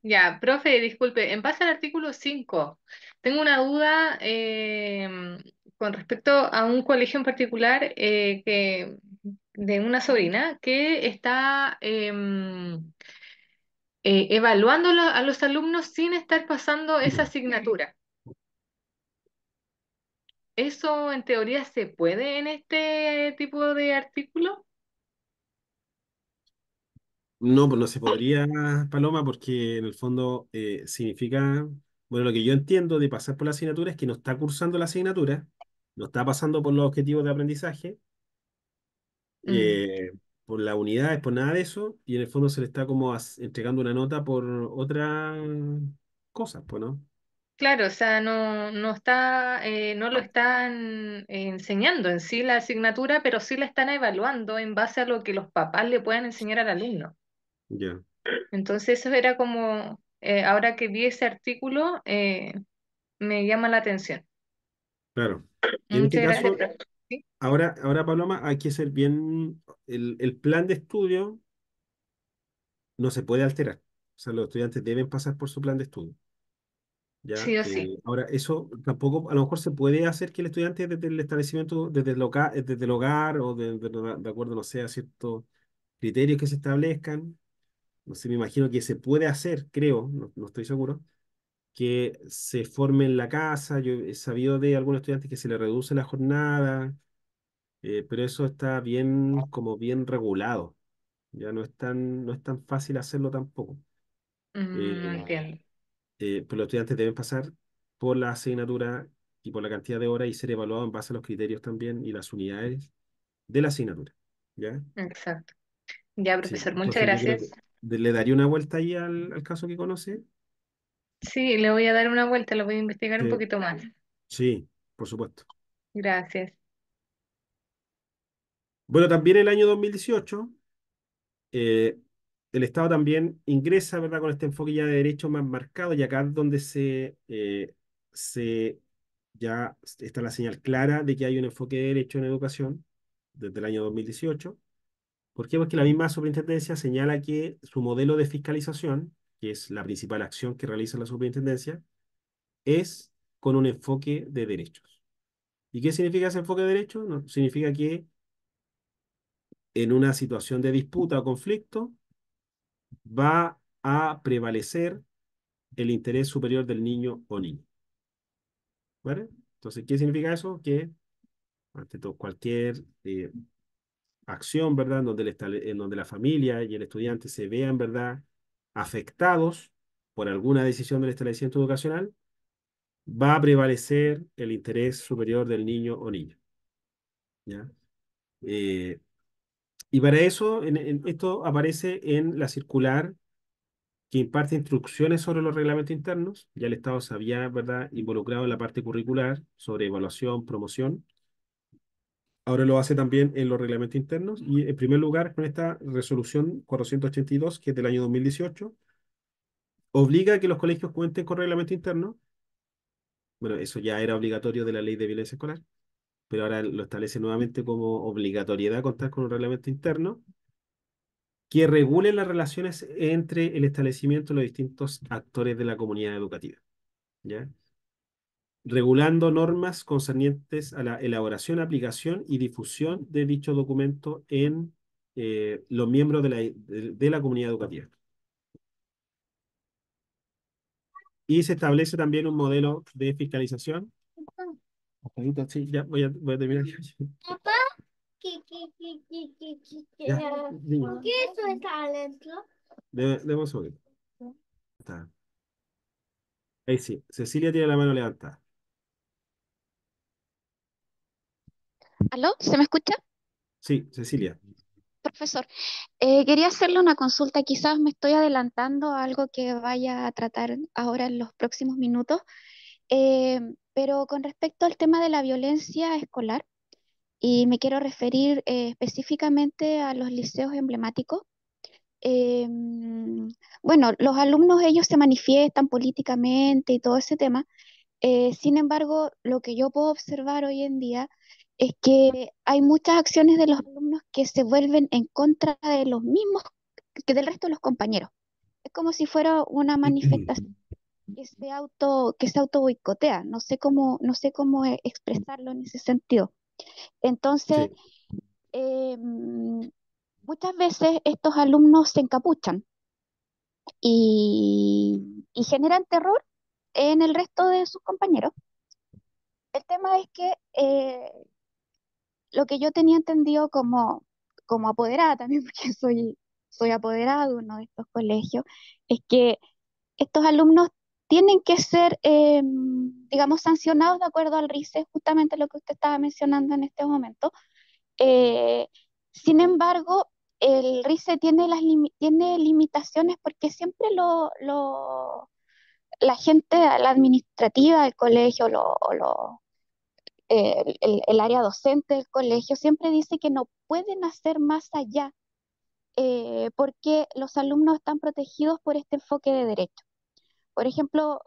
Ya, profe, disculpe, en base al artículo 5, tengo una duda em, con respecto a un colegio en particular eh, que, de una sobrina que está em, eh, evaluando a los alumnos sin estar pasando esa asignatura. ¿Eso en teoría se puede en este tipo de artículo? No, pues no se podría, Paloma, porque en el fondo eh, significa, bueno, lo que yo entiendo de pasar por la asignatura es que no está cursando la asignatura, no está pasando por los objetivos de aprendizaje, mm. eh, por las unidades, por nada de eso, y en el fondo se le está como entregando una nota por otras cosas, pues, ¿no? Claro, o sea, no, no está, eh, no lo están enseñando en sí la asignatura, pero sí la están evaluando en base a lo que los papás le puedan enseñar al alumno. Ya. Entonces eso era como, eh, ahora que vi ese artículo, eh, me llama la atención. Claro. en este caso, ahora, ahora, Paloma, hay que ser bien, el, plan de estudio no se puede alterar. O sea, los estudiantes deben pasar por su plan de estudio. Sí o sí. ahora, eso tampoco, a lo mejor se puede hacer que el estudiante desde el establecimiento, desde el, desde el hogar o de, acuerdo, no sea a ciertos criterios que se establezcan, no sé, me imagino que se puede hacer, creo, no, estoy seguro, que se forme en la casa. Yo he sabido de algunos estudiantes que se le reduce la jornada, eh, pero eso está bien, como bien regulado. Ya no es tan, no es tan fácil hacerlo tampoco. Mm, eh, entiendo. Eh, pero pues los estudiantes deben pasar por la asignatura y por la cantidad de horas y ser evaluados en base a los criterios también y las unidades de la asignatura. ¿Ya? Exacto. Ya, profesor, muchas gracias le daría una vuelta ahí al, caso que conoce. Sí, le voy a dar una vuelta, lo voy a investigar un poquito más. sí, por supuesto. Gracias. Bueno, también el año 2018, eh, el Estado también ingresa, ¿verdad?, con este enfoque ya de derechos más marcado, y acá es donde se, eh, se ya está la señal clara de que hay un enfoque de derecho en educación desde el año 2018. ¿Por qué? Porque la misma superintendencia señala que su modelo de fiscalización, que es la principal acción que realiza la superintendencia, es con un enfoque de derechos. ¿Y qué significa ese enfoque de derechos? significa que en una situación de disputa o conflicto va a prevalecer el interés superior del niño o niña. ¿Vale? Entonces, ¿qué significa eso? Que ante todo, cualquier eh, acción, ¿verdad? En donde, el, en donde la familia y el estudiante se vean, ¿verdad? Afectados por alguna decisión del establecimiento educacional, va a prevalecer el interés superior del niño o niña. ¿Ya? Eh, y para eso, en, esto aparece en la circular que imparte instrucciones sobre los reglamentos internos. Ya el Estado se había ¿verdad? involucrado en la parte curricular sobre evaluación, promoción. Ahora lo hace también en los reglamentos internos y en primer lugar con esta resolución 482 que es del año 2018 obliga a que los colegios cuenten con reglamento interno. Bueno, eso ya era obligatorio de la ley de violencia escolar, pero ahora lo establece nuevamente como obligatoriedad contar con un reglamento interno que regule las relaciones entre el establecimiento y los distintos actores de la comunidad educativa. ¿Ya? regulando normas concernientes a la elaboración, aplicación y difusión de dicho documento en eh, los miembros de la, comunidad educativa. Y se establece también un modelo de fiscalización. Sí, ya voy a, terminar. ¿qué, Ahí sí, Cecilia tiene la mano levantada. ¿Aló? ¿Se me escucha? Sí, Cecilia. Profesor, eh, quería hacerle una consulta. Quizás me estoy adelantando a algo que vaya a tratar ahora en los próximos minutos, eh, pero con respecto al tema de la violencia escolar, y me quiero referir eh, específicamente a los liceos emblemáticos. Em, bueno, los alumnos ellos se manifiestan políticamente y todo ese tema. sin embargo, lo que yo puedo observar hoy en día es que hay muchas acciones de los alumnos que se vuelven en contra de los mismos que del resto de los compañeros. Es como si fuera una manifestación *clears throat* que se auto que se auto boicotea, no sé cómo no sé cómo e, expresarlo en ese sentido. Entonces, eh, muchas veces estos alumnos se encapuchan y, generan terror en el resto de sus compañeros. El tema es que eh, lo que yo tenía entendido como, como apoderada también, *laughs* porque soy, soy apoderada de uno de estos colegios, es que estos alumnos tienen que ser, eh, digamos, sancionados de acuerdo al RICE, justamente lo que usted estaba mencionando en este momento. Eh, sin embargo, el RICE tiene, las tiene limitaciones porque siempre lo, lo, la gente, la administrativa del colegio lo, el, área docente del colegio siempre dice que no pueden hacer más allá eh, porque los alumnos están protegidos por este enfoque de derecho. Por ejemplo,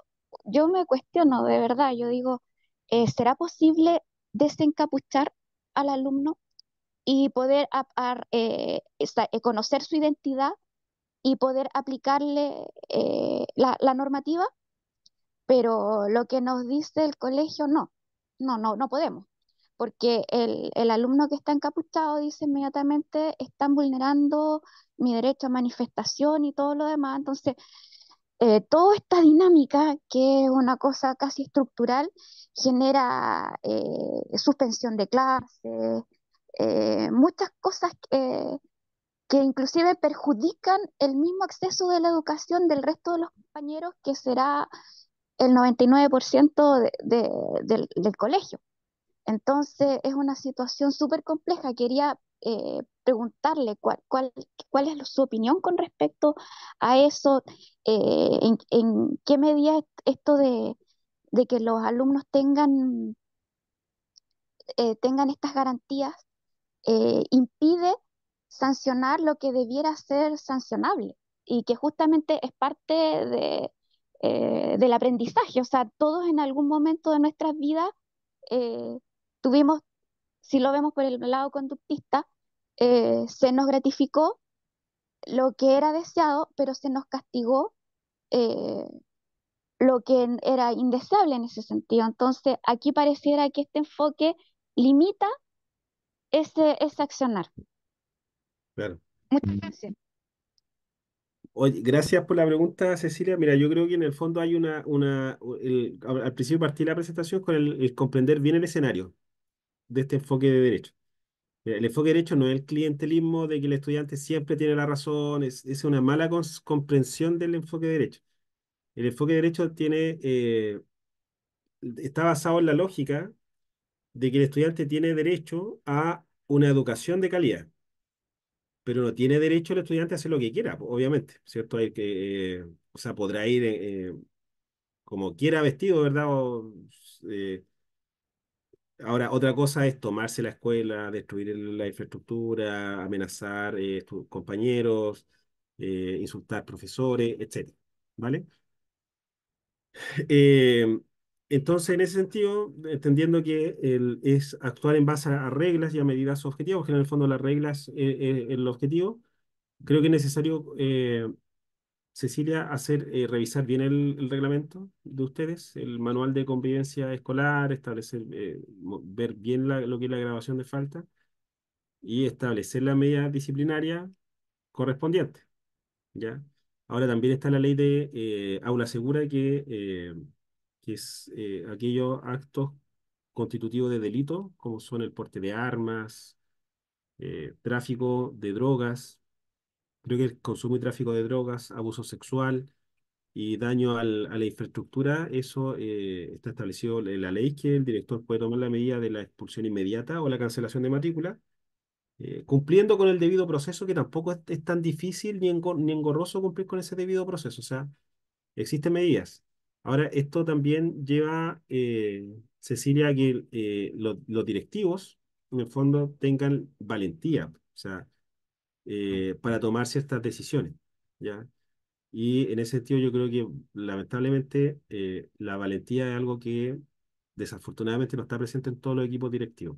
yo me cuestiono de verdad, yo digo, eh, ¿será posible desencapuchar al alumno y poder eh, conocer su identidad y poder aplicarle la normativa? Pero lo que nos dice el colegio no no, no, no podemos, porque el, alumno que está encapuchado dice inmediatamente, están vulnerando mi derecho a manifestación y todo lo demás, entonces... Eh, toda esta dinámica, que es una cosa casi estructural, genera eh, suspensión de clases, eh, muchas cosas que, que inclusive perjudican el mismo acceso de la educación del resto de los compañeros, que será el 99% del, colegio. Entonces es una situación súper compleja. Quería eh, preguntarle cuál, cuál, cuál es su opinión con respecto a eso, eh, en, qué medida esto de, que los alumnos tengan, eh, tengan estas garantías impide sancionar lo que debiera ser sancionable y que justamente es parte de, eh, del aprendizaje. O sea, todos en algún momento de nuestras vidas eh, tuvimos, si lo vemos por el lado conductista, eh, se nos gratificó lo que era deseado, pero se nos castigó lo que era indeseable en ese sentido. Entonces, aquí pareciera que este enfoque limita ese, accionar. Muchas mm. gracias. Oye, gracias por la pregunta, Cecilia. Mira, yo creo que en el fondo hay una, una al principio partí la presentación con el, comprender bien el escenario de este enfoque de derecho. el enfoque de derecho no es el clientelismo de que el estudiante siempre tiene la razón, es, una mala comprensión del enfoque de derecho. El enfoque de derecho tiene, eh, está basado en la lógica de que el estudiante tiene derecho a una educación de calidad pero no tiene derecho el estudiante a hacer lo que quiera, obviamente, ¿cierto? Hay que, eh, o sea, podrá ir eh, como quiera vestido, ¿verdad? Eh, ahora, otra cosa es tomarse la escuela, destruir la infraestructura, amenazar a tus compañeros, insultar profesores, etc. ¿Vale? *laughs* Eh, entonces, en ese sentido, entendiendo que el, es actuar en base a reglas y a medidas objetivas, que en el fondo las reglas es eh, eh, el objetivo, creo que es necesario, eh, Cecilia, hacer revisar bien el, reglamento de ustedes, el manual de convivencia escolar, establecer, ver bien lo que es la grabación de falta y establecer la medida disciplinaria correspondiente. ¿ya? Ahora también está la ley de aula segura que que es eh, aquellos actos constitutivos de delito, como son el porte de armas, eh, tráfico de drogas, creo que el consumo y tráfico de drogas, abuso sexual y daño a la infraestructura, eso eh, está establecido en la ley que el director puede tomar la medida de la expulsión inmediata o la cancelación de matrícula, cumpliendo con el debido proceso, que tampoco es, tan difícil ni, ni engorroso cumplir con ese debido proceso. O sea, existen medidas. Ahora, esto también lleva, eh, Cecilia, a que eh, los, directivos, en el fondo, tengan valentía, o sea, eh, para tomar ciertas decisiones, ¿ya? Y en ese sentido yo creo que lamentablemente la valentía es algo que desafortunadamente no está presente en todos los equipos directivos.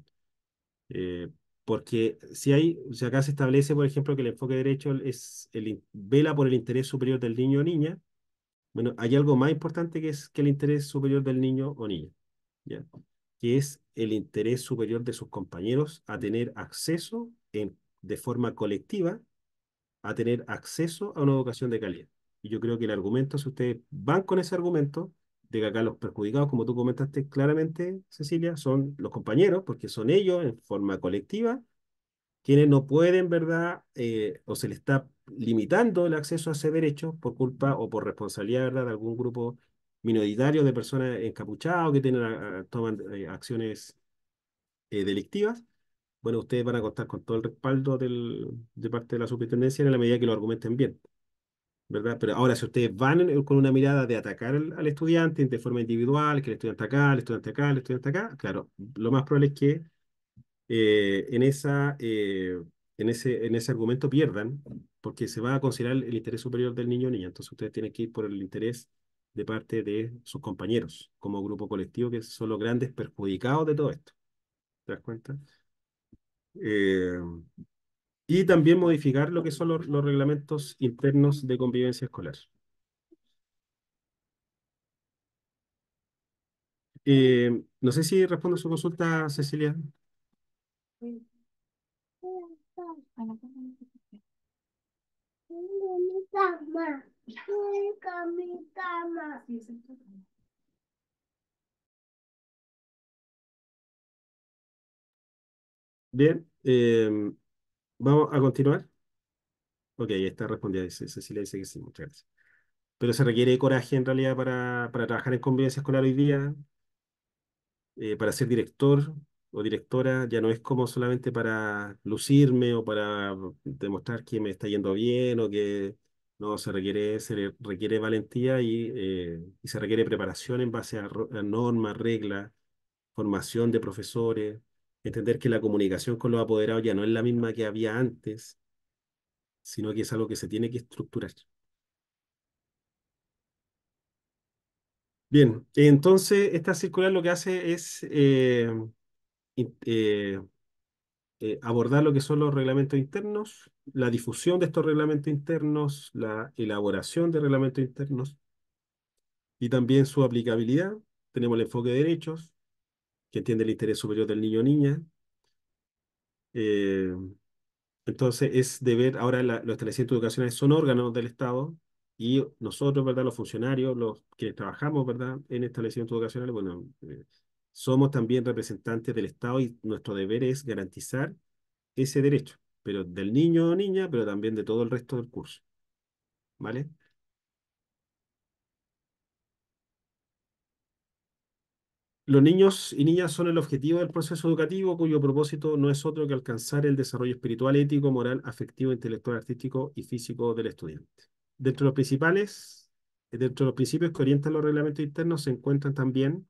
porque si hay, si acá se establece, por ejemplo, que el enfoque derecho es el, vela por el interés superior del niño o niña, bueno, hay algo más importante que es que el interés superior del niño o niña, ¿ya? que es el interés superior de sus compañeros a tener acceso en, de forma colectiva, a tener acceso a una educación de calidad. Y yo creo que el argumento, si ustedes van con ese argumento, de que acá los perjudicados, como tú comentaste claramente, Cecilia, son los compañeros, porque son ellos en forma colectiva quienes no pueden, ¿verdad? Eh, o se les está limitando el acceso a ese derecho por culpa o por responsabilidad ¿verdad? de algún grupo minoritario de personas encapuchadas que tienen, ah, ah, toman eh, acciones eh, delictivas. Bueno, ustedes van a contar con todo el respaldo del, de parte de la superintendencia en la medida que lo argumenten bien. ¿verdad? Pero ahora, si ustedes van con una mirada de atacar al, estudiante de forma individual, que el estudiante acá, el estudiante acá, el estudiante acá, claro, lo más probable es que eh, en, esa, en, ese, en ese argumento pierdan porque se va a considerar el interés superior del niño o niña. Entonces ustedes tienen que ir por el interés de parte de sus compañeros como grupo colectivo, que son los grandes perjudicados de todo esto. ¿Te das cuenta? Eh, y también modificar lo que son los, reglamentos internos de convivencia escolar. Eh, no sé si responde su consulta, Cecilia. Sí mi cama. mi Bien, em, vamos a continuar. Ok, está respondida, Cecilia, dice que sí, muchas gracias. Pero se requiere coraje en realidad para, para trabajar en convivencia escolar hoy día, eh, para ser director, o directora ya no es como solamente para lucirme o para demostrar que me está yendo bien o que no, se requiere, requiere valentía y, eh, y se requiere preparación en base a, normas, reglas, formación de profesores, entender que la comunicación con los apoderados ya no es la misma que había antes, sino que es algo que se tiene que estructurar. Bien, entonces esta circular lo que hace es eh, eh, eh, abordar lo que son los reglamentos internos, la difusión de estos reglamentos internos, la elaboración de reglamentos internos y también su aplicabilidad. Tenemos el enfoque de derechos, que entiende el interés superior del niño o niña. Eh, entonces es deber, ahora la, los establecimientos educacionales son órganos del Estado y nosotros, ¿verdad? Los funcionarios, los que trabajamos, ¿verdad? En establecimientos educacionales, bueno, eh, somos también representantes del Estado y nuestro deber es garantizar ese derecho, pero del niño o niña, pero también de todo el resto del curso. ¿Vale? Los niños y niñas son el objetivo del proceso educativo cuyo propósito no es otro que alcanzar el desarrollo espiritual, ético, moral, afectivo, intelectual, artístico y físico del estudiante. Dentro de los principales, dentro de los principios que orientan los reglamentos internos se encuentran también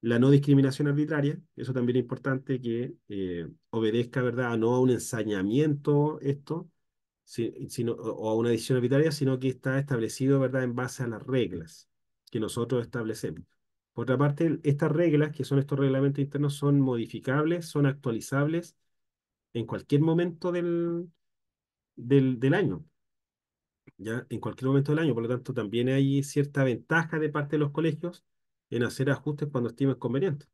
la no discriminación arbitraria, eso también es importante que eh, obedezca, ¿verdad?, no a un ensañamiento esto, sino, o a una decisión arbitraria, sino que está establecido, ¿verdad?, en base a las reglas que nosotros establecemos. Por otra parte, estas reglas, que son estos reglamentos internos, son modificables, son actualizables en cualquier momento del, del, del año. ¿ya? En cualquier momento del año, por lo tanto, también hay cierta ventaja de parte de los colegios en hacer ajustes cuando estimes conveniente.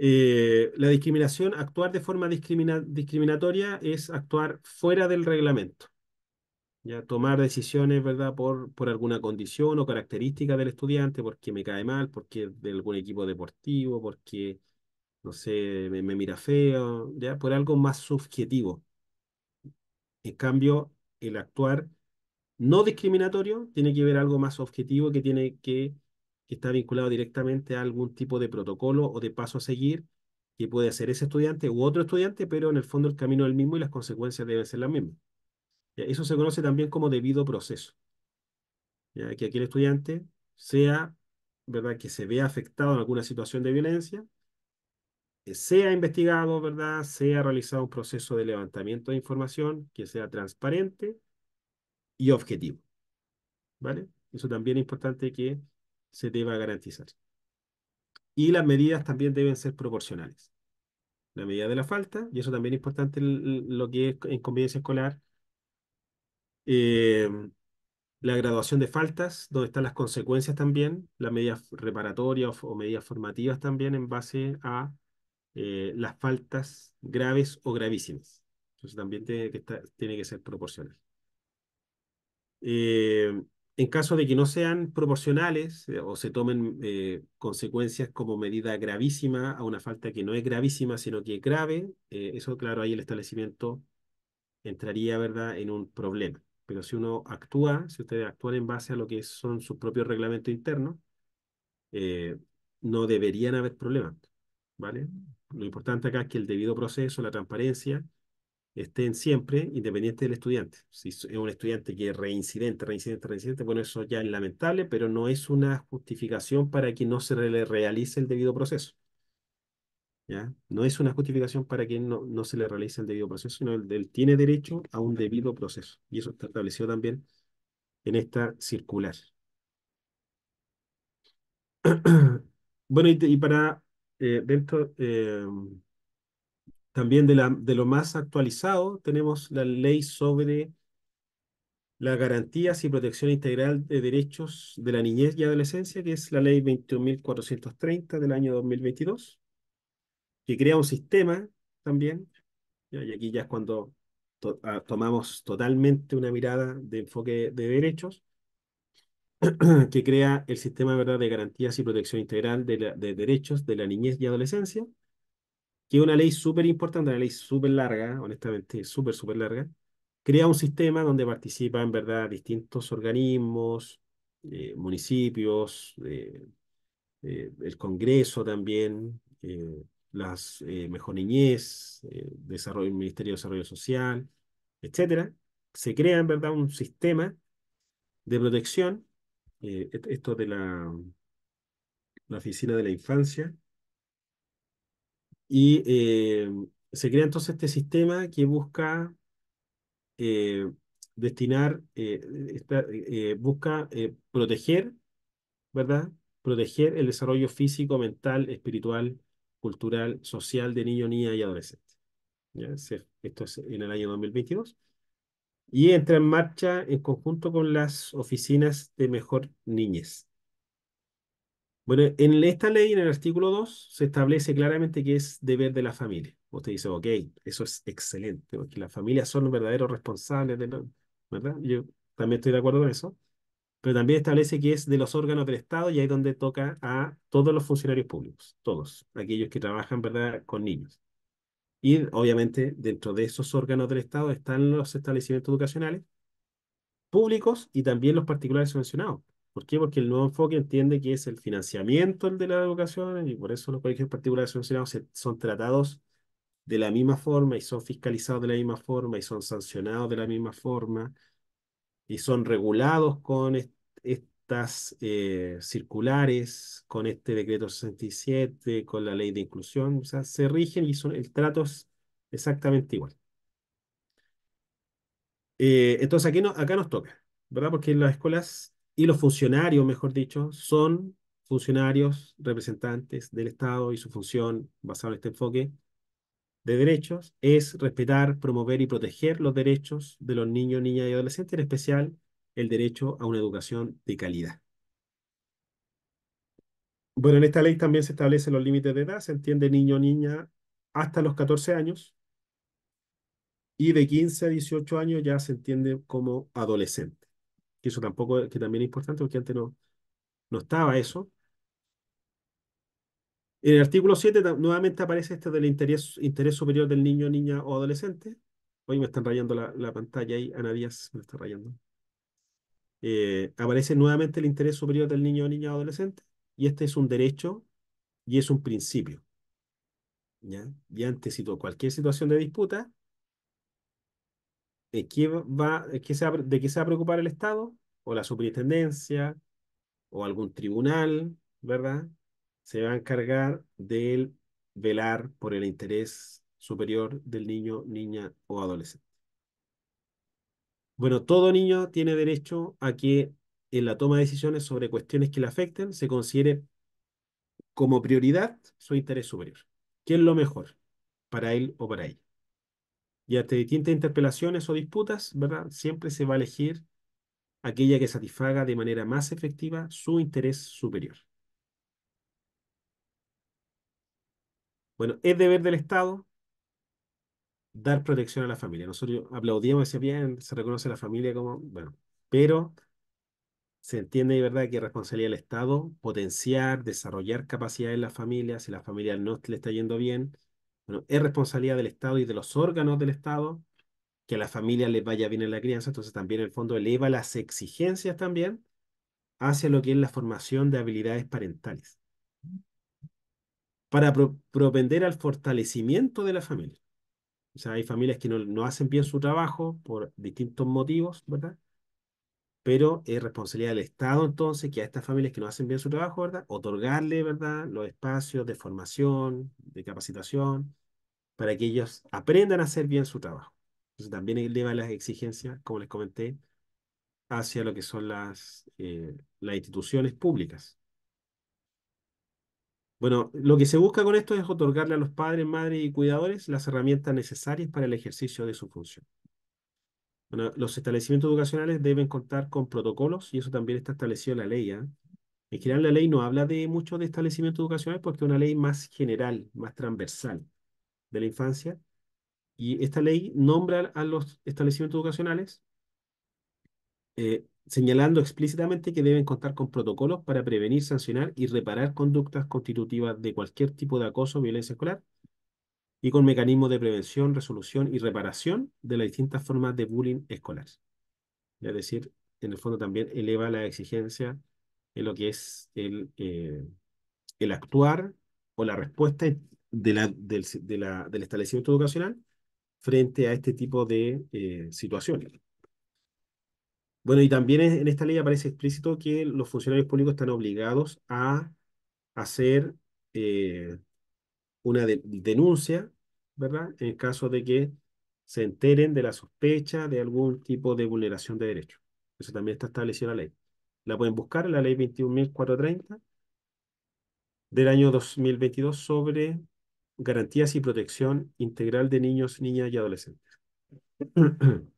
Eh, la discriminación, actuar de forma discriminatoria es actuar fuera del reglamento. ¿ya? Tomar decisiones ¿verdad? Por, por alguna condición o característica del estudiante, porque me cae mal, porque de algún equipo deportivo, porque, no sé, me, mira feo, ¿ya? por algo más subjetivo. En cambio, el actuar no discriminatorio, tiene que ver algo más objetivo que tiene que, que está vinculado directamente a algún tipo de protocolo o de paso a seguir que puede hacer ese estudiante u otro estudiante, pero en el fondo el camino es el mismo y las consecuencias deben ser las mismas. Eso se conoce también como debido proceso. ¿Ya? Que aquel estudiante sea, ¿verdad? Que se vea afectado en alguna situación de violencia, que sea investigado, ¿verdad? Sea realizado un proceso de levantamiento de información que sea transparente y objetivo. ¿Vale? Eso también es importante que se deba garantizar. Y las medidas también deben ser proporcionales. La medida de la falta, y eso también es importante lo que es en convivencia escolar, eh, la graduación de faltas, donde están las consecuencias también. las medidas reparatorias o, medidas formativas también en base a eh, las faltas graves o gravísimas. Entonces también tiene que ser proporcional. Eh, en caso de que no sean proporcionales eh, o se tomen eh, consecuencias como medida gravísima a una falta que no es gravísima, sino que es grave, eso claro, ahí el establecimiento entraría, ¿verdad?, en un problema. Pero si uno actúa, si ustedes actúan en base a lo que son sus propios reglamentos internos, no deberían haber problemas, ¿vale? Mm. Lo importante acá es que el debido proceso, la transparencia, estén siempre independientes del estudiante. Si es un estudiante que es reincidente, reincidente, reincidente, bueno, eso ya es lamentable, pero no es una justificación para que no se le realice el debido proceso. ¿Ya? No es una justificación para que no, se le realice el debido proceso, sino el él tiene derecho a un debido proceso. Y eso está establecido también en esta circular. *clears throat* bueno, y, para eh, dentro... Eh, también de, la, de lo más actualizado tenemos la ley sobre las garantías y protección integral de derechos de la niñez y adolescencia, que es la ley 21.430 del año 2022, que crea un sistema también, y aquí ya es cuando ah, tomamos totalmente una mirada de enfoque de derechos, *clears throat* que crea el sistema ¿verdad? de garantías y protección integral de, de derechos de la niñez y adolescencia, que es una ley súper importante, una ley súper larga, honestamente, súper, súper larga, crea un sistema donde participan, en verdad, distintos organismos, eh, municipios, eh, eh, el Congreso también, las Mejor Niñez, desarrollo, el Ministerio de Desarrollo Social, etcétera. Se crea, en verdad, un sistema de protección, esto de la, la Oficina de la Infancia, y eh, se crea entonces este sistema que busca eh, destinar, eh, busca proteger, ¿verdad? Proteger el desarrollo físico, mental, espiritual, cultural, social de niño, niña y adolescente. ¿Ya? Esto es en el año 2022. Y entra en marcha en conjunto con las oficinas de mejor niñez. Bueno, en esta ley, en el artículo 2, se establece claramente que es deber de la familia. Usted dice, ok, eso es excelente, porque las familias son los verdaderos responsables, de ¿verdad? Yo también estoy de acuerdo con eso. Pero también establece que es de los órganos del Estado y ahí donde toca a todos los funcionarios públicos, todos, aquellos que trabajan, ¿verdad?, con niños. Y obviamente dentro de esos órganos del Estado están los establecimientos educacionales públicos y también los particulares mencionados. ¿Por qué? Porque el nuevo enfoque entiende que es el financiamiento el de la educación y por eso los colegios particulares son tratados de la misma forma y son fiscalizados de la misma forma y son sancionados de la misma forma y son regulados con estas eh, circulares, con este decreto 67, con la ley de inclusión, o sea, se rigen y son, el trato es exactamente igual. Eh, entonces aquí no, acá nos toca, ¿verdad? Porque las escuelas y los funcionarios, mejor dicho, son funcionarios representantes del Estado y su función, basada en este enfoque de derechos, es respetar, promover y proteger los derechos de los niños, niñas y adolescentes, en especial el derecho a una educación de calidad. Bueno, en esta ley también se establecen los límites de edad, se entiende niño, niña hasta los 14 años y de 15 a 18 años ya se entiende como adolescente que eso tampoco, que también es importante porque antes no, no estaba eso. En el artículo 7 nuevamente aparece esto del interés, interés superior del niño, niña o adolescente. Hoy me están rayando la, pantalla ahí, Ana Díaz me está rayando. Eh, aparece nuevamente el interés superior del niño, niña o adolescente, y este es un derecho y es un principio. ¿ya? Y antes cualquier situación de disputa, eh, eh, ¿de qué, se va, de se a preocupar el Estado? ¿O la superintendencia? ¿O algún tribunal? ¿Verdad? Se va a encargar de velar por el interés superior del niño, niña o adolescente. Bueno, todo niño tiene derecho a que en la toma de decisiones sobre cuestiones que le afecten se considere como prioridad su interés superior. ¿Qué es lo mejor para él o para ella? Y ante distintas interpelaciones o disputas, ¿verdad? Siempre se va a elegir aquella que satisfaga de manera más efectiva su interés superior. Bueno, es deber del Estado dar protección a la familia. Nosotros aplaudíamos, ese bien, se reconoce la familia como, bueno, pero se entiende de verdad que es responsabilidad del Estado potenciar, desarrollar capacidades en la familia, si la familia no le está yendo bien, es responsabilidad del Estado y de los órganos del Estado que a la familia les vaya bien en la crianza, entonces también el fondo eleva las exigencias también hacia lo que es la formación de habilidades parentales para propender al fortalecimiento de la familia. O sea, hay familias que no, no hacen bien su trabajo por distintos motivos, ¿verdad? pero es responsabilidad del Estado entonces que a estas familias que no hacen bien su trabajo, ¿verdad? Otorgarle, ¿verdad? Los espacios de formación, de capacitación, para que ellos aprendan a hacer bien su trabajo. Entonces también eleva las exigencias, como les comenté, hacia lo que son las, eh, las instituciones públicas. Bueno, lo que se busca con esto es otorgarle a los padres, madres y cuidadores las herramientas necesarias para el ejercicio de su función los establecimientos educacionales deben contar con protocolos y eso también está establecido en la ley. ¿ah? En general la ley no habla de mucho de establecimientos educacionales porque es una ley más general, más transversal de la infancia. Y esta ley nombra a los establecimientos educacionales eh, señalando explícitamente que deben contar con protocolos para prevenir, sancionar y reparar conductas constitutivas de cualquier tipo de acoso o violencia escolar y con mecanismos de prevención, resolución y reparación de las distintas formas de bullying escolar. Es decir, en el fondo también eleva la exigencia en lo que es el, eh, el actuar o la respuesta de la, del, del, establecimiento educacional frente a este tipo de eh, situaciones. Bueno, y también en esta ley aparece explícito que los funcionarios públicos están obligados a hacer eh, una denuncia, ¿verdad? En caso de que se enteren de la sospecha de algún tipo de vulneración de derechos. Eso también está establecido en la ley. La pueden buscar en la ley 21.430 del año 2022 sobre garantías y protección integral de niños, niñas y adolescentes. *clears throat*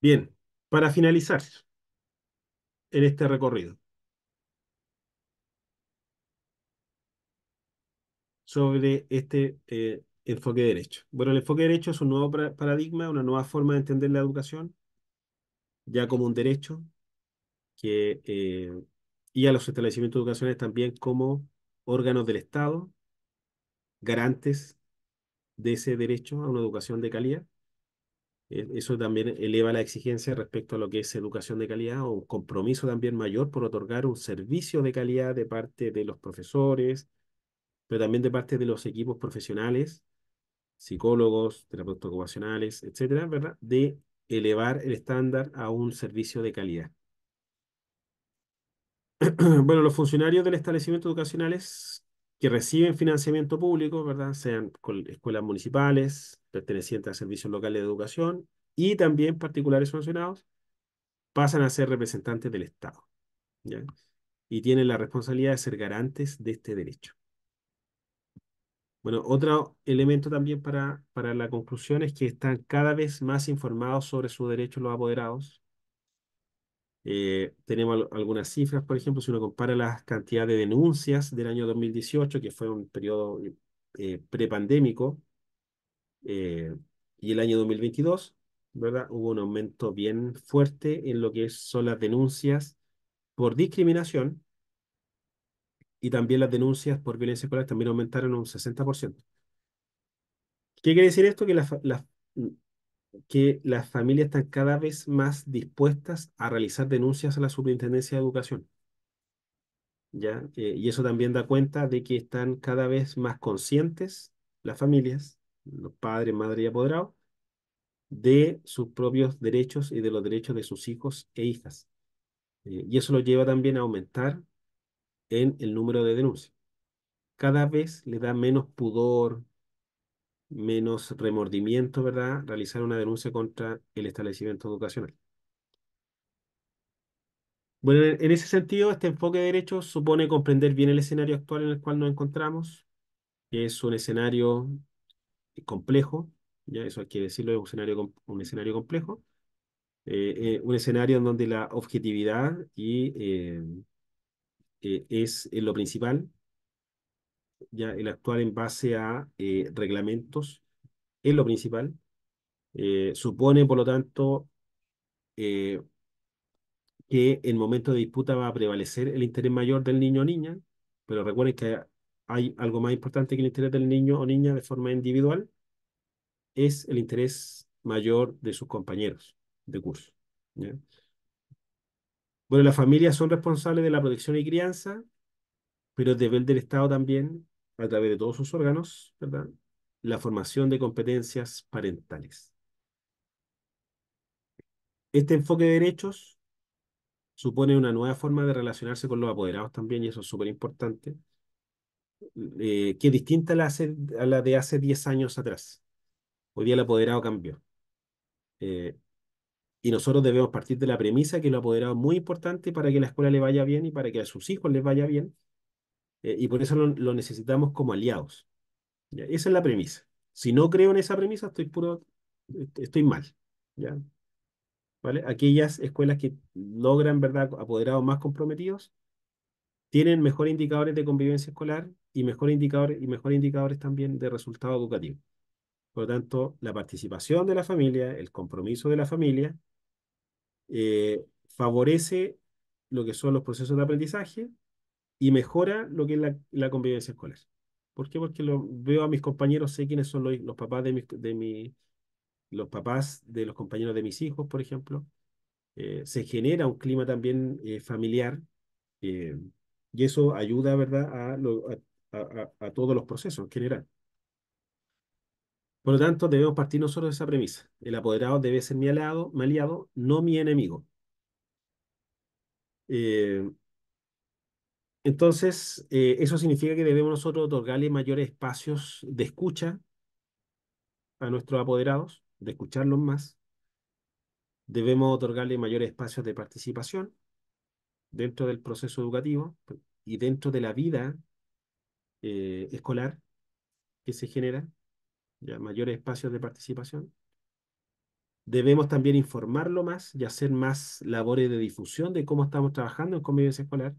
Bien, para finalizar, en este recorrido. sobre este eh, enfoque de derecho. Bueno, el enfoque de derecho es un nuevo paradigma, una nueva forma de entender la educación, ya como un derecho, que, eh, y a los establecimientos educacionales también como órganos del Estado, garantes de ese derecho a una educación de calidad. Eh, eso también eleva la exigencia respecto a lo que es educación de calidad o un compromiso también mayor por otorgar un servicio de calidad de parte de los profesores, pero también de parte de los equipos profesionales, psicólogos, terapeutas ocupacionales, etcétera, ¿verdad? De elevar el estándar a un servicio de calidad. *clears throat* bueno, los funcionarios del establecimiento es que reciben financiamiento público, ¿verdad? Sean escuelas municipales, pertenecientes a servicios locales de educación y también particulares funcionados, pasan a ser representantes del Estado. Y tienen la responsabilidad de ser garantes de este derecho. Bueno, otro elemento también para, para la conclusión es que están cada vez más informados sobre sus derechos los apoderados, eh, tenemos algunas cifras, por ejemplo, si uno compara las cantidades de denuncias del año 2018, que fue un periodo eh, prepandémico, eh, y el año 2022, ¿verdad? Hubo un aumento bien fuerte en lo que son las denuncias por discriminación y también las denuncias por violencia escolar también aumentaron un 60%. ¿Qué quiere decir esto? Que las, las que las familias están cada vez más dispuestas a realizar denuncias a la Superintendencia de Educación. ¿Ya? Eh, y eso también da cuenta de que están cada vez más conscientes las familias, los padres, madres y apoderados, de sus propios derechos y de los derechos de sus hijos e hijas. Eh, y eso lo lleva también a aumentar en el número de denuncias. Cada vez le da menos pudor, menos remordimiento, ¿verdad?, realizar una denuncia contra el establecimiento educacional. Bueno, en ese sentido, este enfoque de derechos supone comprender bien el escenario actual en el cual nos encontramos, que es un escenario complejo, ya eso hay que decirlo, es un escenario, un escenario complejo, eh, eh, un escenario en donde la objetividad y, eh, es lo principal, ya el actuar en base a eh, reglamentos es lo principal. Eh, supone, por lo tanto, eh, que en momento de disputa va a prevalecer el interés mayor del niño o niña, pero recuerden que hay algo más importante que el interés del niño o niña de forma individual, es el interés mayor de sus compañeros de curso. Bueno, las familias son responsables de la protección y crianza, pero el deber del Estado también a través de todos sus órganos, ¿verdad? La formación de competencias parentales. Este enfoque de derechos supone una nueva forma de relacionarse con los apoderados también, y eso es súper importante, eh, que es distinta a la, a la, de hace 10 años atrás. Hoy día el apoderado cambió. Eh, y nosotros debemos partir de la premisa que el apoderado es muy importante para que la escuela le vaya bien y para que a sus hijos les vaya bien, eh, y por eso lo, necesitamos como aliados. Esa es la premisa. Si no creo en esa premisa, estoy puro, estoy mal. ¿ya? ¿Vale? Aquellas escuelas que logran, ¿verdad?, apoderados más comprometidos, tienen mejores indicadores de convivencia escolar y mejores indicadores, y indicadores también de resultado educativo. Por lo tanto, la participación de la familia, el compromiso de la familia, eh, favorece lo que son los procesos de aprendizaje y mejora lo que es la, convivencia escolar. ¿Por qué? Porque lo, veo a mis compañeros, sé quiénes son los, papás de mis, de mi, los papás de los compañeros de mis hijos, por ejemplo. Eh, se genera un clima también eh, familiar eh, y eso ayuda, ¿verdad?, a, a, todos los procesos en general. Por lo tanto, debemos partir nosotros de esa premisa. El apoderado debe ser mi aliado, mi aliado no mi enemigo. Entonces, eh, eso significa que debemos nosotros otorgarle mayores espacios de escucha a nuestros apoderados, de escucharlos más. Debemos otorgarle mayores espacios de participación dentro del proceso educativo y dentro de la vida eh, escolar que se genera, ya mayores espacios de participación. Debemos también informarlo más y hacer más labores de difusión de cómo estamos trabajando en convivencia escolar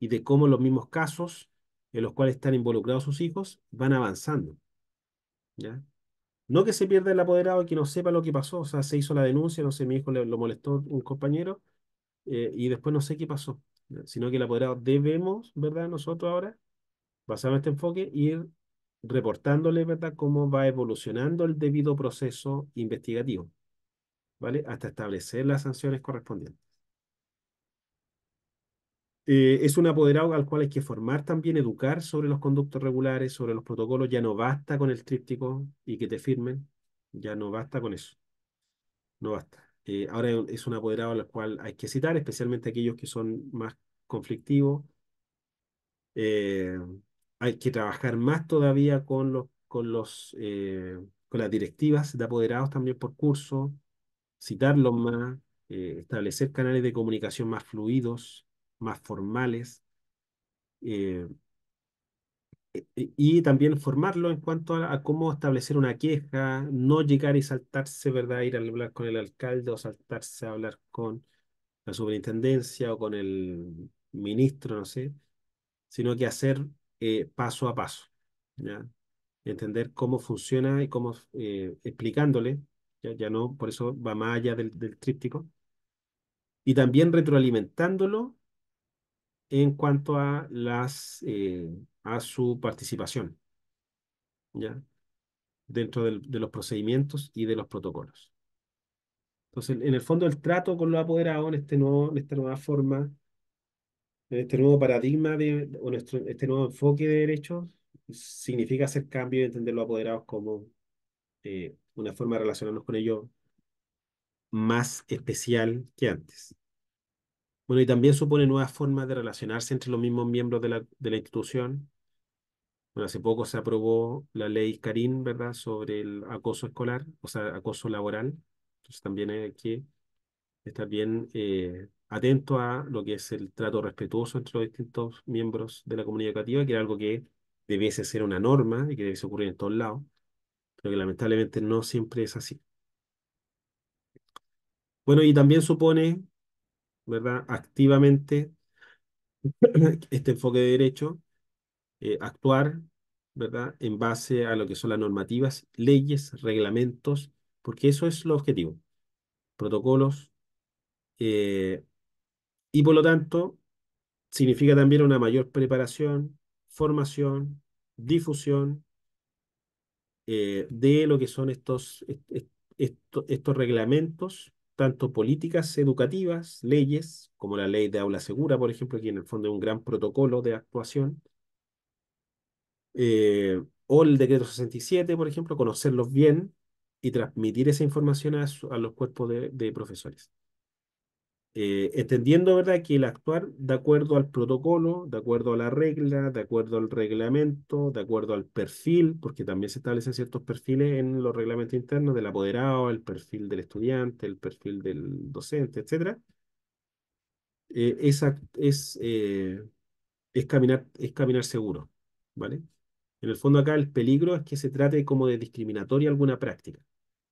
y de cómo los mismos casos en los cuales están involucrados sus hijos van avanzando. ¿ya? No que se pierda el apoderado y que no sepa lo que pasó, o sea, se hizo la denuncia, no sé, mi hijo le, lo molestó un compañero eh, y después no sé qué pasó, sino que el apoderado debemos, ¿verdad? Nosotros ahora, basado en este enfoque, ir reportándole, ¿verdad?, cómo va evolucionando el debido proceso investigativo, ¿vale? Hasta establecer las sanciones correspondientes. Eh, es un apoderado al cual hay que formar también, educar sobre los conductos regulares, sobre los protocolos. Ya no basta con el tríptico y que te firmen, ya no basta con eso. No basta. Eh, ahora es un apoderado al cual hay que citar, especialmente aquellos que son más conflictivos. Eh, hay que trabajar más todavía con los, con los, con las directivas de apoderados también por curso, citarlos más, establecer canales de comunicación más fluidos más formales, eh, e, e, y también formarlo en cuanto a, cómo establecer una queja, no llegar y saltarse, ¿verdad? Ir a hablar con el alcalde o saltarse a hablar con la superintendencia o con el ministro, no sé, sino que hacer eh, paso a paso, Entender cómo funciona y cómo eh, explicándole, ya, no, por eso va más allá del, del tríptico, y también retroalimentándolo en cuanto a, las, eh, a su participación ¿ya? dentro de los procedimientos y de los protocolos. Entonces, en el fondo, el trato con los apoderados en, este nuevo, esta nueva forma, en este nuevo paradigma de, o nuestro, este nuevo enfoque de derechos, significa hacer cambio y entender los apoderados como eh, una forma de relacionarnos con ellos más especial que antes. Bueno, y también supone nuevas formas de relacionarse entre los mismos miembros de la, institución. Bueno, hace poco se aprobó la ley Karim, ¿verdad?, sobre el acoso escolar, o sea, acoso laboral. Entonces también hay que estar bien eh, atento a lo que es el trato respetuoso entre los distintos miembros de la comunidad educativa, que era algo que debiese ser una norma y que debiese ocurrir en todos lados, pero que lamentablemente no siempre es así. Bueno, y también supone ¿verdad? Activamente *clears throat* este enfoque de derecho, eh, actuar, ¿verdad? En base a lo que son las normativas, leyes, reglamentos, porque eso es lo objetivo, protocolos, eh, y por lo tanto, significa también una mayor preparación, formación, difusión eh, de lo que son estos, estos reglamentos tanto políticas educativas, leyes, como la ley de aula segura, por ejemplo, que en el fondo es un gran protocolo de actuación, eh, o el decreto 67, por ejemplo, conocerlos bien y transmitir esa información a, los cuerpos de profesores. Eh, entendiendo ¿verdad? que el actuar de acuerdo al protocolo, de acuerdo a la regla, de acuerdo al reglamento, de acuerdo al perfil, porque también se establecen ciertos perfiles en los reglamentos internos del apoderado, el perfil del estudiante, el perfil del docente, etc. Eh, es, eh, es, caminar, es caminar seguro. ¿vale? En el fondo acá el peligro es que se trate como de discriminatoria alguna práctica.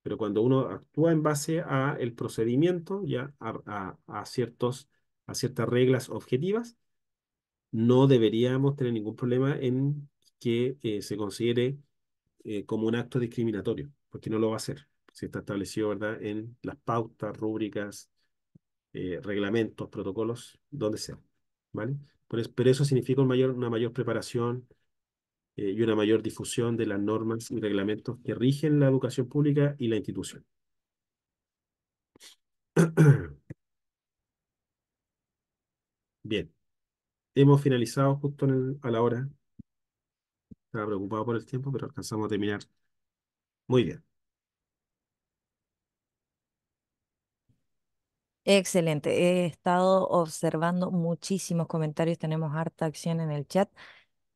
Pero cuando uno actúa en base a el procedimiento, ya a, ciertos, a ciertas reglas objetivas, no deberíamos tener ningún problema en que eh, se considere eh, como un acto discriminatorio, porque no lo va a hacer. Si está establecido ¿verdad? en las pautas, rúbricas, eh, reglamentos, protocolos, donde sea. ¿vale? Pero, eso significa una mayor preparación, eh, y una mayor difusión de las normas y reglamentos que rigen la educación pública y la institución. *clears throat* Bien, hemos finalizado justo a la hora. Estaba preocupado por el tiempo, pero alcanzamos a terminar. Muy bien. Excelente. He estado observando muchísimos comentarios. Tenemos harta acción en el chat.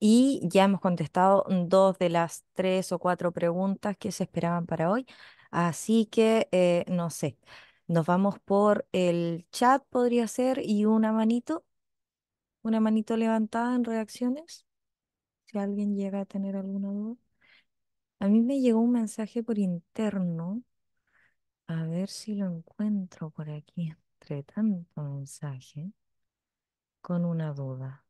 Y ya hemos contestado dos de las tres o cuatro preguntas que se esperaban para hoy. Así que, eh, no sé, nos vamos por el chat, podría ser, y una manito, una manito levantada en reacciones, si alguien llega a tener alguna duda. A mí me llegó un mensaje por interno, a ver si lo encuentro por aquí, entre tanto mensaje, con una duda.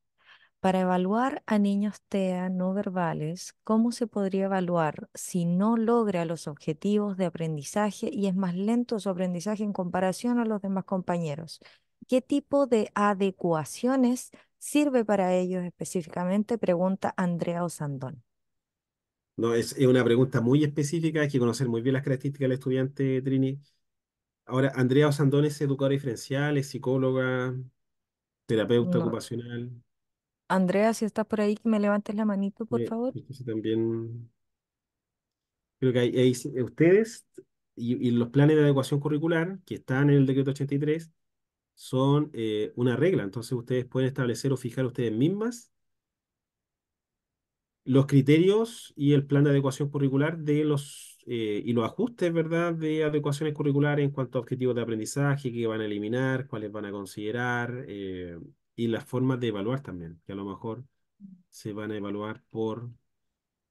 Para evaluar a niños TEA no verbales, ¿cómo se podría evaluar si no logra los objetivos de aprendizaje y es más lento su aprendizaje en comparación a los demás compañeros? ¿Qué tipo de adecuaciones sirve para ellos específicamente? Pregunta Andrea Osandón. No, es, una pregunta muy específica, hay que conocer muy bien las características del estudiante, Trini. Ahora, Andrea Osandón es educadora diferencial, es psicóloga, terapeuta ocupacional. Andrea, si está por ahí, que me levantes la manito, por favor. también creo que ahí ustedes y, los planes de adecuación curricular que están en el decreto 83 son eh, una regla, entonces ustedes pueden establecer o fijar ustedes mismas los criterios y el plan de adecuación curricular de los eh, y los ajustes, ¿verdad?, de adecuaciones curriculares en cuanto a objetivos de aprendizaje, que van a eliminar, cuáles van a considerar. Eh, y las formas de evaluar también, que a lo mejor se van a evaluar por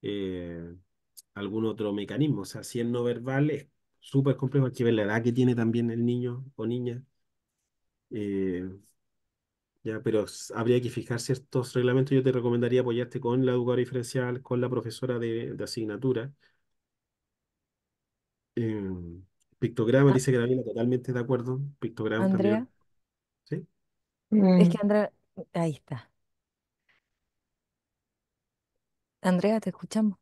eh, algún otro mecanismo. O sea, si es no verbal, es súper complejo, hay que ver la edad que tiene también el niño o niña. Eh, ya, pero habría que fijarse estos reglamentos. Yo te recomendaría apoyarte con la educadora diferencial, con la profesora de, asignatura. Em, pictograma, ah. dice que también totalmente de acuerdo. Pictograma Andrea. también es mm. que Andrea, ahí está. Andrea, ¿te escuchamos?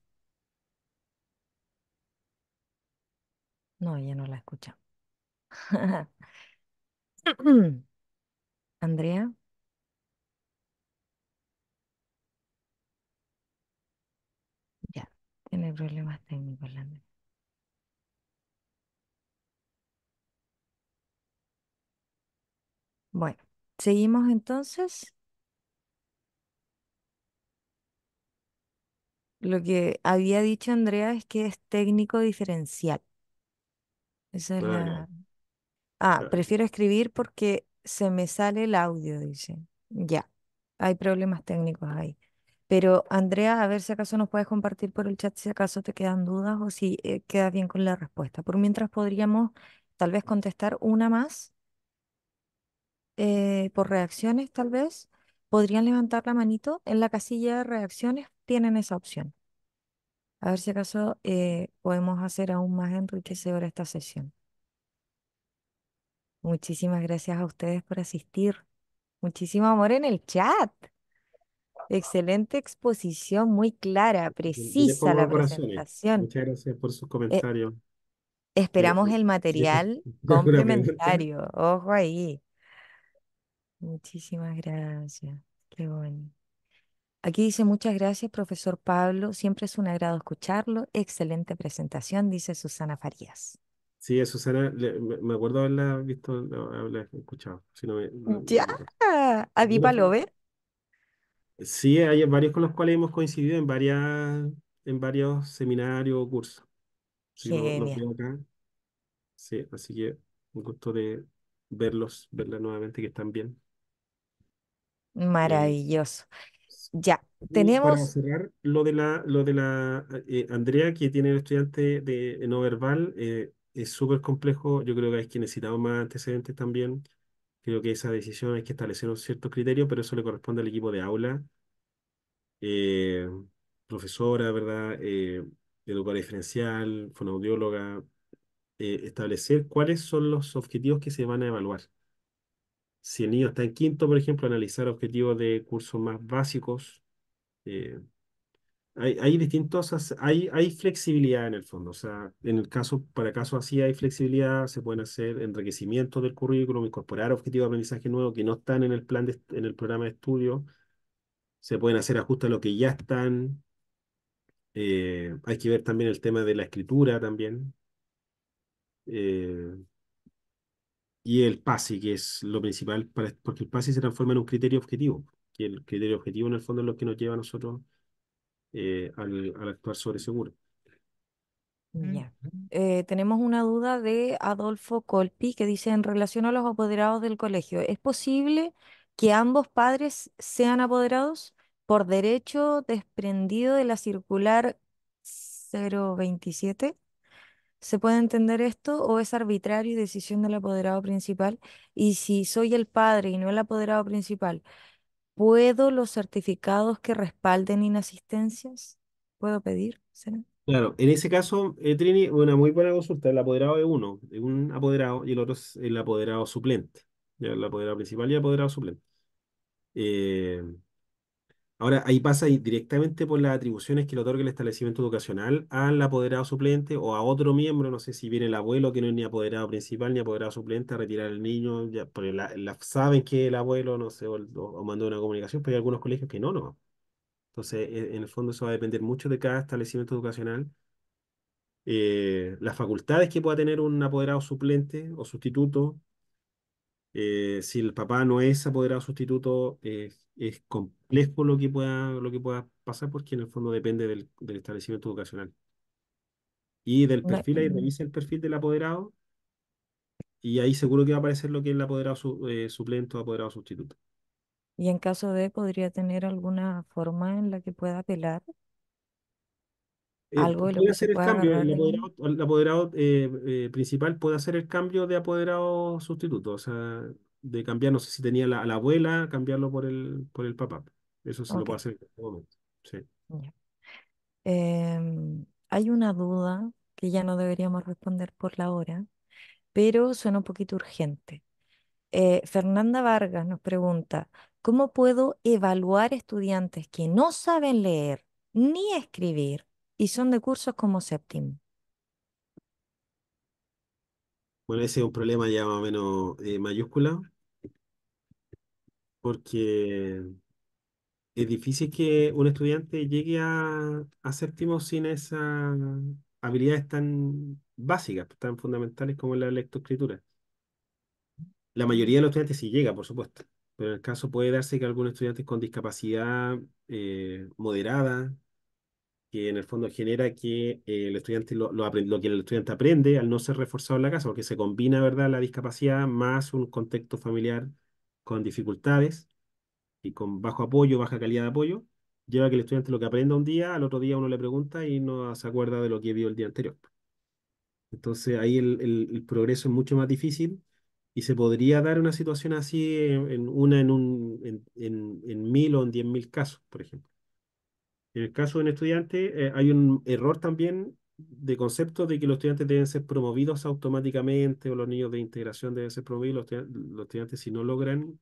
No, ella no la escucha. *laughs* Andrea, ya, tiene problemas técnicos la Bueno. Seguimos entonces. Lo que había dicho Andrea es que es técnico diferencial. Esa es Ah, la... Ah, prefiero escribir porque se me sale el audio, dice. Ya, hay problemas técnicos ahí. Pero Andrea, a ver si acaso nos puedes compartir por el chat si acaso te quedan dudas o si queda eh, quedas bien con la respuesta. Por mientras podríamos tal vez contestar una más eh, por reacciones tal vez, podrían levantar la manito. En la casilla de reacciones tienen esa opción. A ver si acaso eh, podemos hacer aún más enriquecedora esta sesión. Muchísimas gracias a ustedes por asistir. Muchísimo amor en el chat. Excelente exposición, muy clara, precisa la presentación. Muchas gracias por su eh, comentario esperamos el *laughs* material complementario. Ojo ahí. Muchísimas gracias. Qué bueno. Aquí dice muchas gracias, profesor Pablo. Siempre es un agrado escucharlo. Excelente presentación, dice Susana Farías. Sí, Susana, me acuerdo haberla visto, haberla escuchado. ya, a ver? Sí, hay varios con los cuales hemos coincidido en, varias, en varios seminarios o cursos. Sí, Sí, así que un gusto de verlos, verla nuevamente, que están bien. Maravilloso. Ya, tenemos... Para cerrar, lo de la, lo de la eh, Andrea, que tiene el estudiante de, no verbal, eh, es súper complejo. Yo creo que hay que necesitamos más antecedentes también. Creo que esa decisión hay que establecer un cierto criterio, pero eso le corresponde al equipo de aula, eh, profesora, ¿verdad? educadora diferencial, fonoaudióloga, establecer cuáles son los objetivos que se van a evaluar si el niño está en quinto, por ejemplo, analizar objetivos de cursos más básicos. Eh, hay, distintos, hay, hay flexibilidad en el fondo, o sea, en el caso, para caso así hay flexibilidad, se pueden hacer enriquecimientos del currículum, incorporar objetivos de aprendizaje nuevos que no están en el plan, en el programa de estudio, se pueden hacer ajustes a lo que ya están, eh, hay que ver también el tema de la escritura también, eh, y el PASI, que es lo principal, porque el PASI se transforma en un criterio objetivo, Y el criterio objetivo en el fondo es lo que nos lleva a nosotros eh, al, actuar sobre seguro. Mm. Eh, tenemos una duda de Adolfo Colpi que dice en relación a los apoderados del colegio, ¿es posible que ambos padres sean apoderados por derecho desprendido de la circular 027? ¿Se puede entender esto o es arbitrario y decisión del apoderado principal? Y si soy el padre y no el apoderado principal, ¿puedo los certificados que respalden inasistencias? ¿Puedo pedir? Claro, en ese caso, eh, Trini, una muy buena consulta. El apoderado es uno, de un apoderado y el otro es el apoderado suplente. el apoderado principal y el apoderado suplente. Eh, Ahora, ahí pasa directamente por las atribuciones que le otorga el establecimiento educacional al apoderado suplente o a otro miembro, no sé si viene el abuelo que no es ni apoderado principal ni apoderado suplente a retirar al niño, ya, la, saben que el abuelo, no sé, o, mandó una comunicación, pero hay algunos colegios que no, no. Entonces, e, en el fondo eso va a depender mucho de cada establecimiento educacional. Eh, las facultades que pueda tener un apoderado suplente o sustituto eh, si el papá no es apoderado sustituto, es complejo lo que pueda, lo que pueda pasar porque en el fondo depende del, establecimiento educacional. Y del perfil, ahí revisa el perfil del apoderado y ahí seguro que va a aparecer lo que es el apoderado su, eh, o apoderado sustituto. Y en caso de, ¿podría tener alguna forma en la que pueda apelar el apoderado, eh, eh, principal puede hacer el cambio de apoderado sustituto, o sea, de cambiar, no sé si tenía la, la abuela, cambiarlo por el, por el papá. Eso se lo puede hacer en este momento. Em, hay una duda que ya no deberíamos responder por la hora, pero suena un poquito urgente. Eh, Fernanda Vargas nos pregunta, ¿cómo puedo evaluar estudiantes que no saben leer ni escribir y son de cursos como séptimo Bueno, ese es un problema ya más o menos eh, mayúscula, porque es difícil que un estudiante llegue a, a séptimo sin esas habilidades tan básicas, tan fundamentales como la lectoescritura. La mayoría de los estudiantes sí llega, por supuesto, pero en el caso puede darse que algún estudiante con discapacidad eh, moderada que en el fondo genera que eh, el estudiante lo, lo, lo, que el estudiante aprende al no ser reforzado en la casa, porque se combina ¿verdad? la discapacidad más un contexto familiar con dificultades y con bajo apoyo, baja calidad de apoyo, lleva a que el estudiante lo que aprenda un día, al otro día uno le pregunta y no se acuerda de lo que vio el día anterior. Entonces ahí el, progreso es mucho más difícil y se podría dar una situación así en, una en, un, en mil o en diez mil casos, por ejemplo. En el caso de un estudiante, eh, hay un error también de concepto de que los estudiantes deben ser promovidos automáticamente o los niños de integración deben ser promovidos. Los, estudiantes, si no logran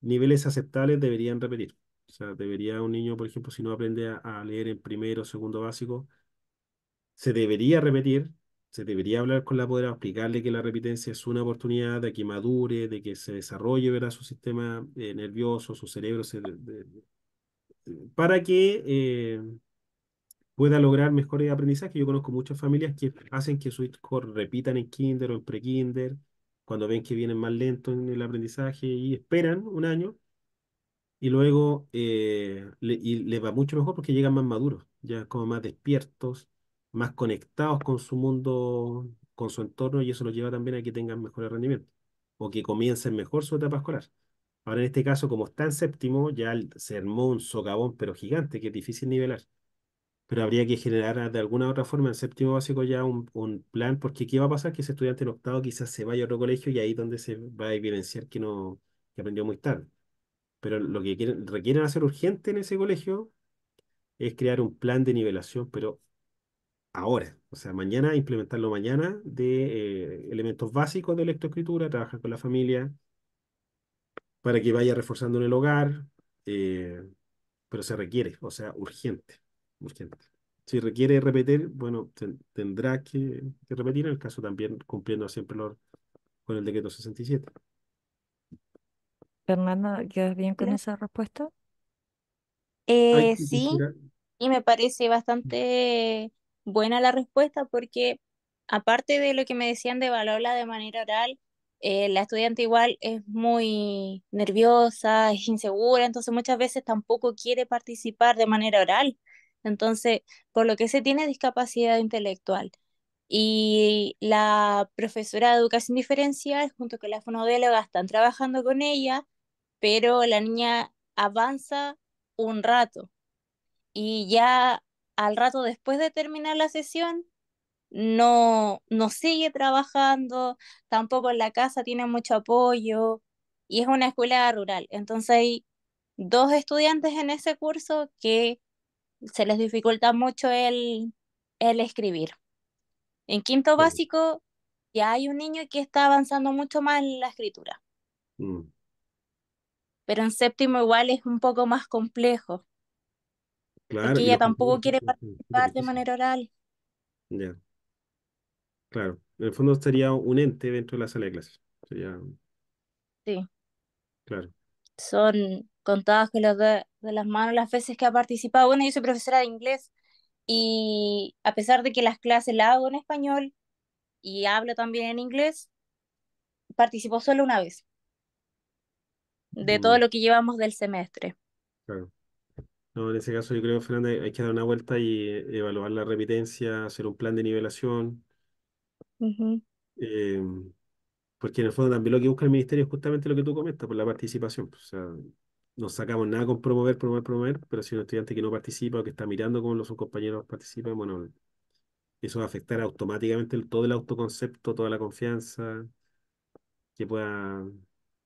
niveles aceptables, deberían repetir. O sea, debería un niño, por ejemplo, si no aprende a, leer en primero o segundo básico, se debería repetir, se debería hablar con la poder explicarle que la repitencia es una oportunidad de que madure, de que se desarrolle verá su sistema eh, nervioso, su cerebro se para que eh, pueda lograr mejores aprendizajes. Yo conozco muchas familias que hacen que sus hijos repitan en kinder o en pre-kinder, cuando ven que vienen más lentos en el aprendizaje y esperan un año y luego eh, le, les va mucho mejor porque llegan más maduros, ya como más despiertos, más conectados con su mundo, con su entorno y eso los lleva también a que tengan mejores rendimientos o que comiencen mejor su etapa escolar. Ahora, en este caso, como está en séptimo, ya se armó un socavón, pero gigante, que es difícil nivelar. Pero habría que generar de alguna u otra forma en séptimo básico ya un, plan, porque ¿qué va a pasar? Que ese estudiante en octavo quizás se vaya a otro colegio y ahí es donde se va a evidenciar que, no, aprendió muy tarde. Pero lo que requieren hacer urgente en ese colegio es crear un plan de nivelación, pero ahora, o sea, mañana, implementarlo mañana, de eh, elementos básicos de lectoescritura, trabajar con la familia, para que vaya reforzando en el hogar, eh, pero se requiere, o sea, urgente, urgente. Si requiere repetir, bueno, tendrá que, repetir en el caso también cumpliendo siempre con el decreto 67. Fernanda, ¿quedas bien con esa respuesta? Eh, sí, y me parece bastante buena la respuesta porque aparte de lo que me decían de valorla de manera oral, eh, la estudiante igual es muy nerviosa, es insegura, entonces muchas veces tampoco quiere participar de manera oral. Entonces, por lo que se tiene discapacidad intelectual. Y la profesora de educación diferencial junto con la fonodéloga están trabajando con ella, pero la niña avanza un rato. Y ya al rato después de terminar la sesión, no, no sigue trabajando, tampoco en la casa tiene mucho apoyo y es una escuela rural. Entonces hay dos estudiantes en ese curso que se les dificulta mucho el, el escribir. En quinto básico ya hay un niño que está avanzando mucho más en la escritura. Mm. Pero en séptimo igual es un poco más complejo. porque ella tampoco quiere participar de manera oral. Claro, en el fondo estaría un ente dentro de la sala de clases. Sí. Claro. Son contadas que los de, de, las manos las veces que ha participado. Bueno, yo soy profesora de inglés y a pesar de que las clases las hago en español y hablo también en inglés, participó solo una vez de todo mm. lo que llevamos del semestre. Claro. No, en ese caso yo creo, Fernanda, hay que dar una vuelta y eh, evaluar la repitencia, hacer un plan de nivelación, Em, porque en el fondo también lo que busca el ministerio es justamente lo que tú comentas, por la participación. Pues, o sea, no sacamos nada con promover, promover, promover, pero si un estudiante que no participa o que está mirando cómo sus compañeros participan, bueno, eso va a afectar automáticamente todo el autoconcepto, toda la confianza que pueda,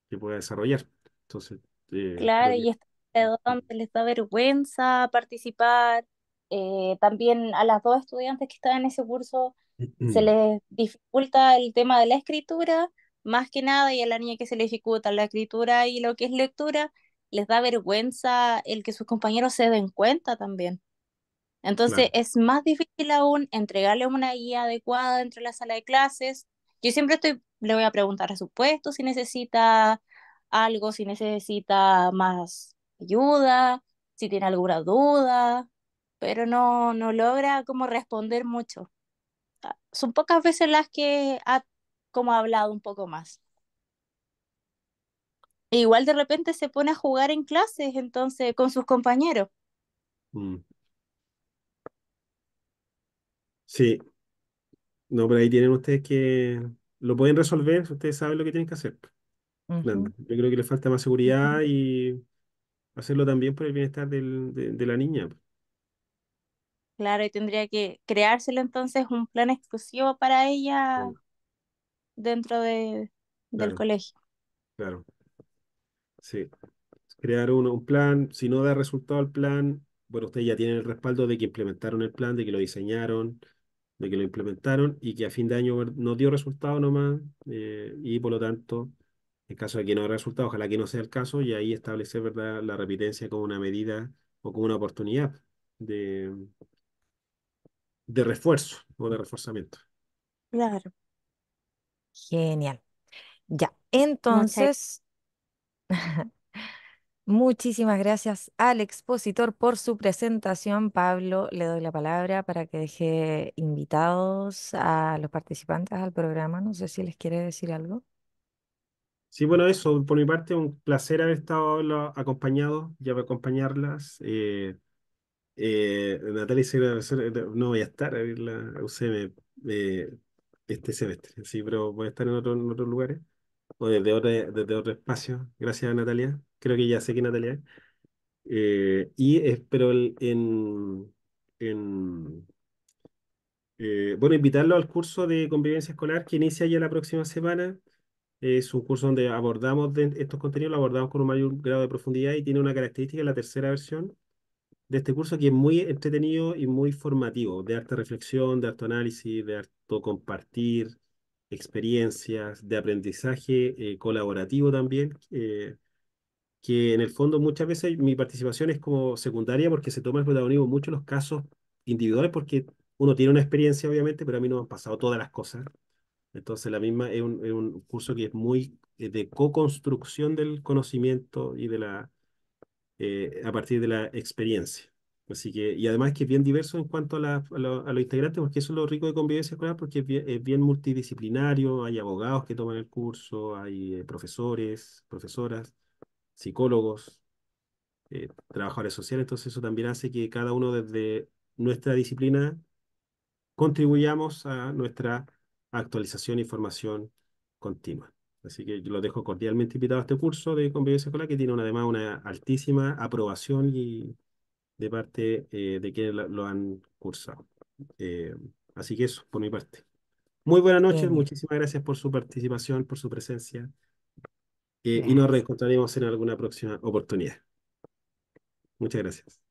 que pueda desarrollar. Entonces, eh, claro, y esta donde les da vergüenza participar. Eh, también a las dos estudiantes que están en ese curso se mm. les dificulta el tema de la escritura, más que nada, y a la niña que se le dificulta la escritura y lo que es lectura, les da vergüenza el que sus compañeros se den cuenta también. Entonces es más difícil aún entregarle una guía adecuada dentro de la sala de clases. Yo siempre estoy, le voy a preguntar a su puesto si necesita algo, si necesita más ayuda, si tiene alguna duda, pero no, no logra como responder mucho son pocas veces las que ha como hablado un poco más. E igual de repente se pone a jugar en clases, entonces, con sus compañeros. Mm. Sí. No, pero ahí tienen ustedes que lo pueden resolver, ustedes saben lo que tienen que hacer. Yo creo que le falta más seguridad y hacerlo también por el bienestar de la niña. Claro, y tendría que creárselo entonces un plan exclusivo para ella dentro de, del colegio. claro. Sí. Crear un, plan, si no da resultado el plan, bueno, ustedes ya tienen el respaldo de que implementaron el plan, de que lo diseñaron, de que lo implementaron y que a fin de año no dio resultado nomás eh, y por lo tanto, en caso de que no dé resultado, ojalá que no sea el caso y ahí establecer, ¿verdad?, la repitencia como una medida o como una oportunidad de, de refuerzo o de reforzamiento. Claro. Genial. Ya, entonces, *laughs* muchísimas gracias al expositor por su presentación. Pablo, le doy la palabra para que deje invitados a los participantes al programa. No sé si les quiere decir algo. Sí, bueno, eso, por mi parte, un placer haber estado acompañado y acompañarlas. Eh, eh, Natalia eh, no voy a estar a la UCM eh, este semestre, sí, pero voy a estar en, otro, otros lugares o desde otro, desde otro espacio. Gracias Natalia, creo que ya sé que Natalia. Eh, y espero en, en bueno, invitarlo al curso de convivencia escolar que inicia ya la próxima semana. Es un curso donde abordamos estos contenidos, lo abordamos con un mayor grado de profundidad y tiene una característica, la tercera versión, de este curso que es muy entretenido y muy formativo, de harta reflexión, de harto análisis, de harto compartir experiencias, de aprendizaje eh, colaborativo también, eh, que en el fondo muchas veces mi participación es como secundaria porque se toma el protagonismo mucho los casos individuales porque uno tiene una experiencia obviamente, pero a mí no me han pasado todas las cosas. Entonces la misma es un, es un curso que es muy eh, de co-construcción del conocimiento y de la eh, a partir de la experiencia. Así que, y además que es bien diverso en cuanto a, los integrantes, porque eso es lo rico de convivencia escolar, porque es bien, multidisciplinario, hay abogados que toman el curso, hay eh, profesores, profesoras, psicólogos, eh, trabajadores sociales, entonces eso también hace que cada uno desde nuestra disciplina contribuyamos a nuestra actualización y formación continua. Así que lo dejo cordialmente invitado a este curso de convivencia escolar que tiene además una altísima aprobación y de parte eh, de quienes lo han cursado. Eh, así que eso, por mi parte. Muy buenas noches, muchísimas gracias por su participación, por su presencia. Eh, y nos reencontraremos en alguna próxima oportunidad. Muchas gracias.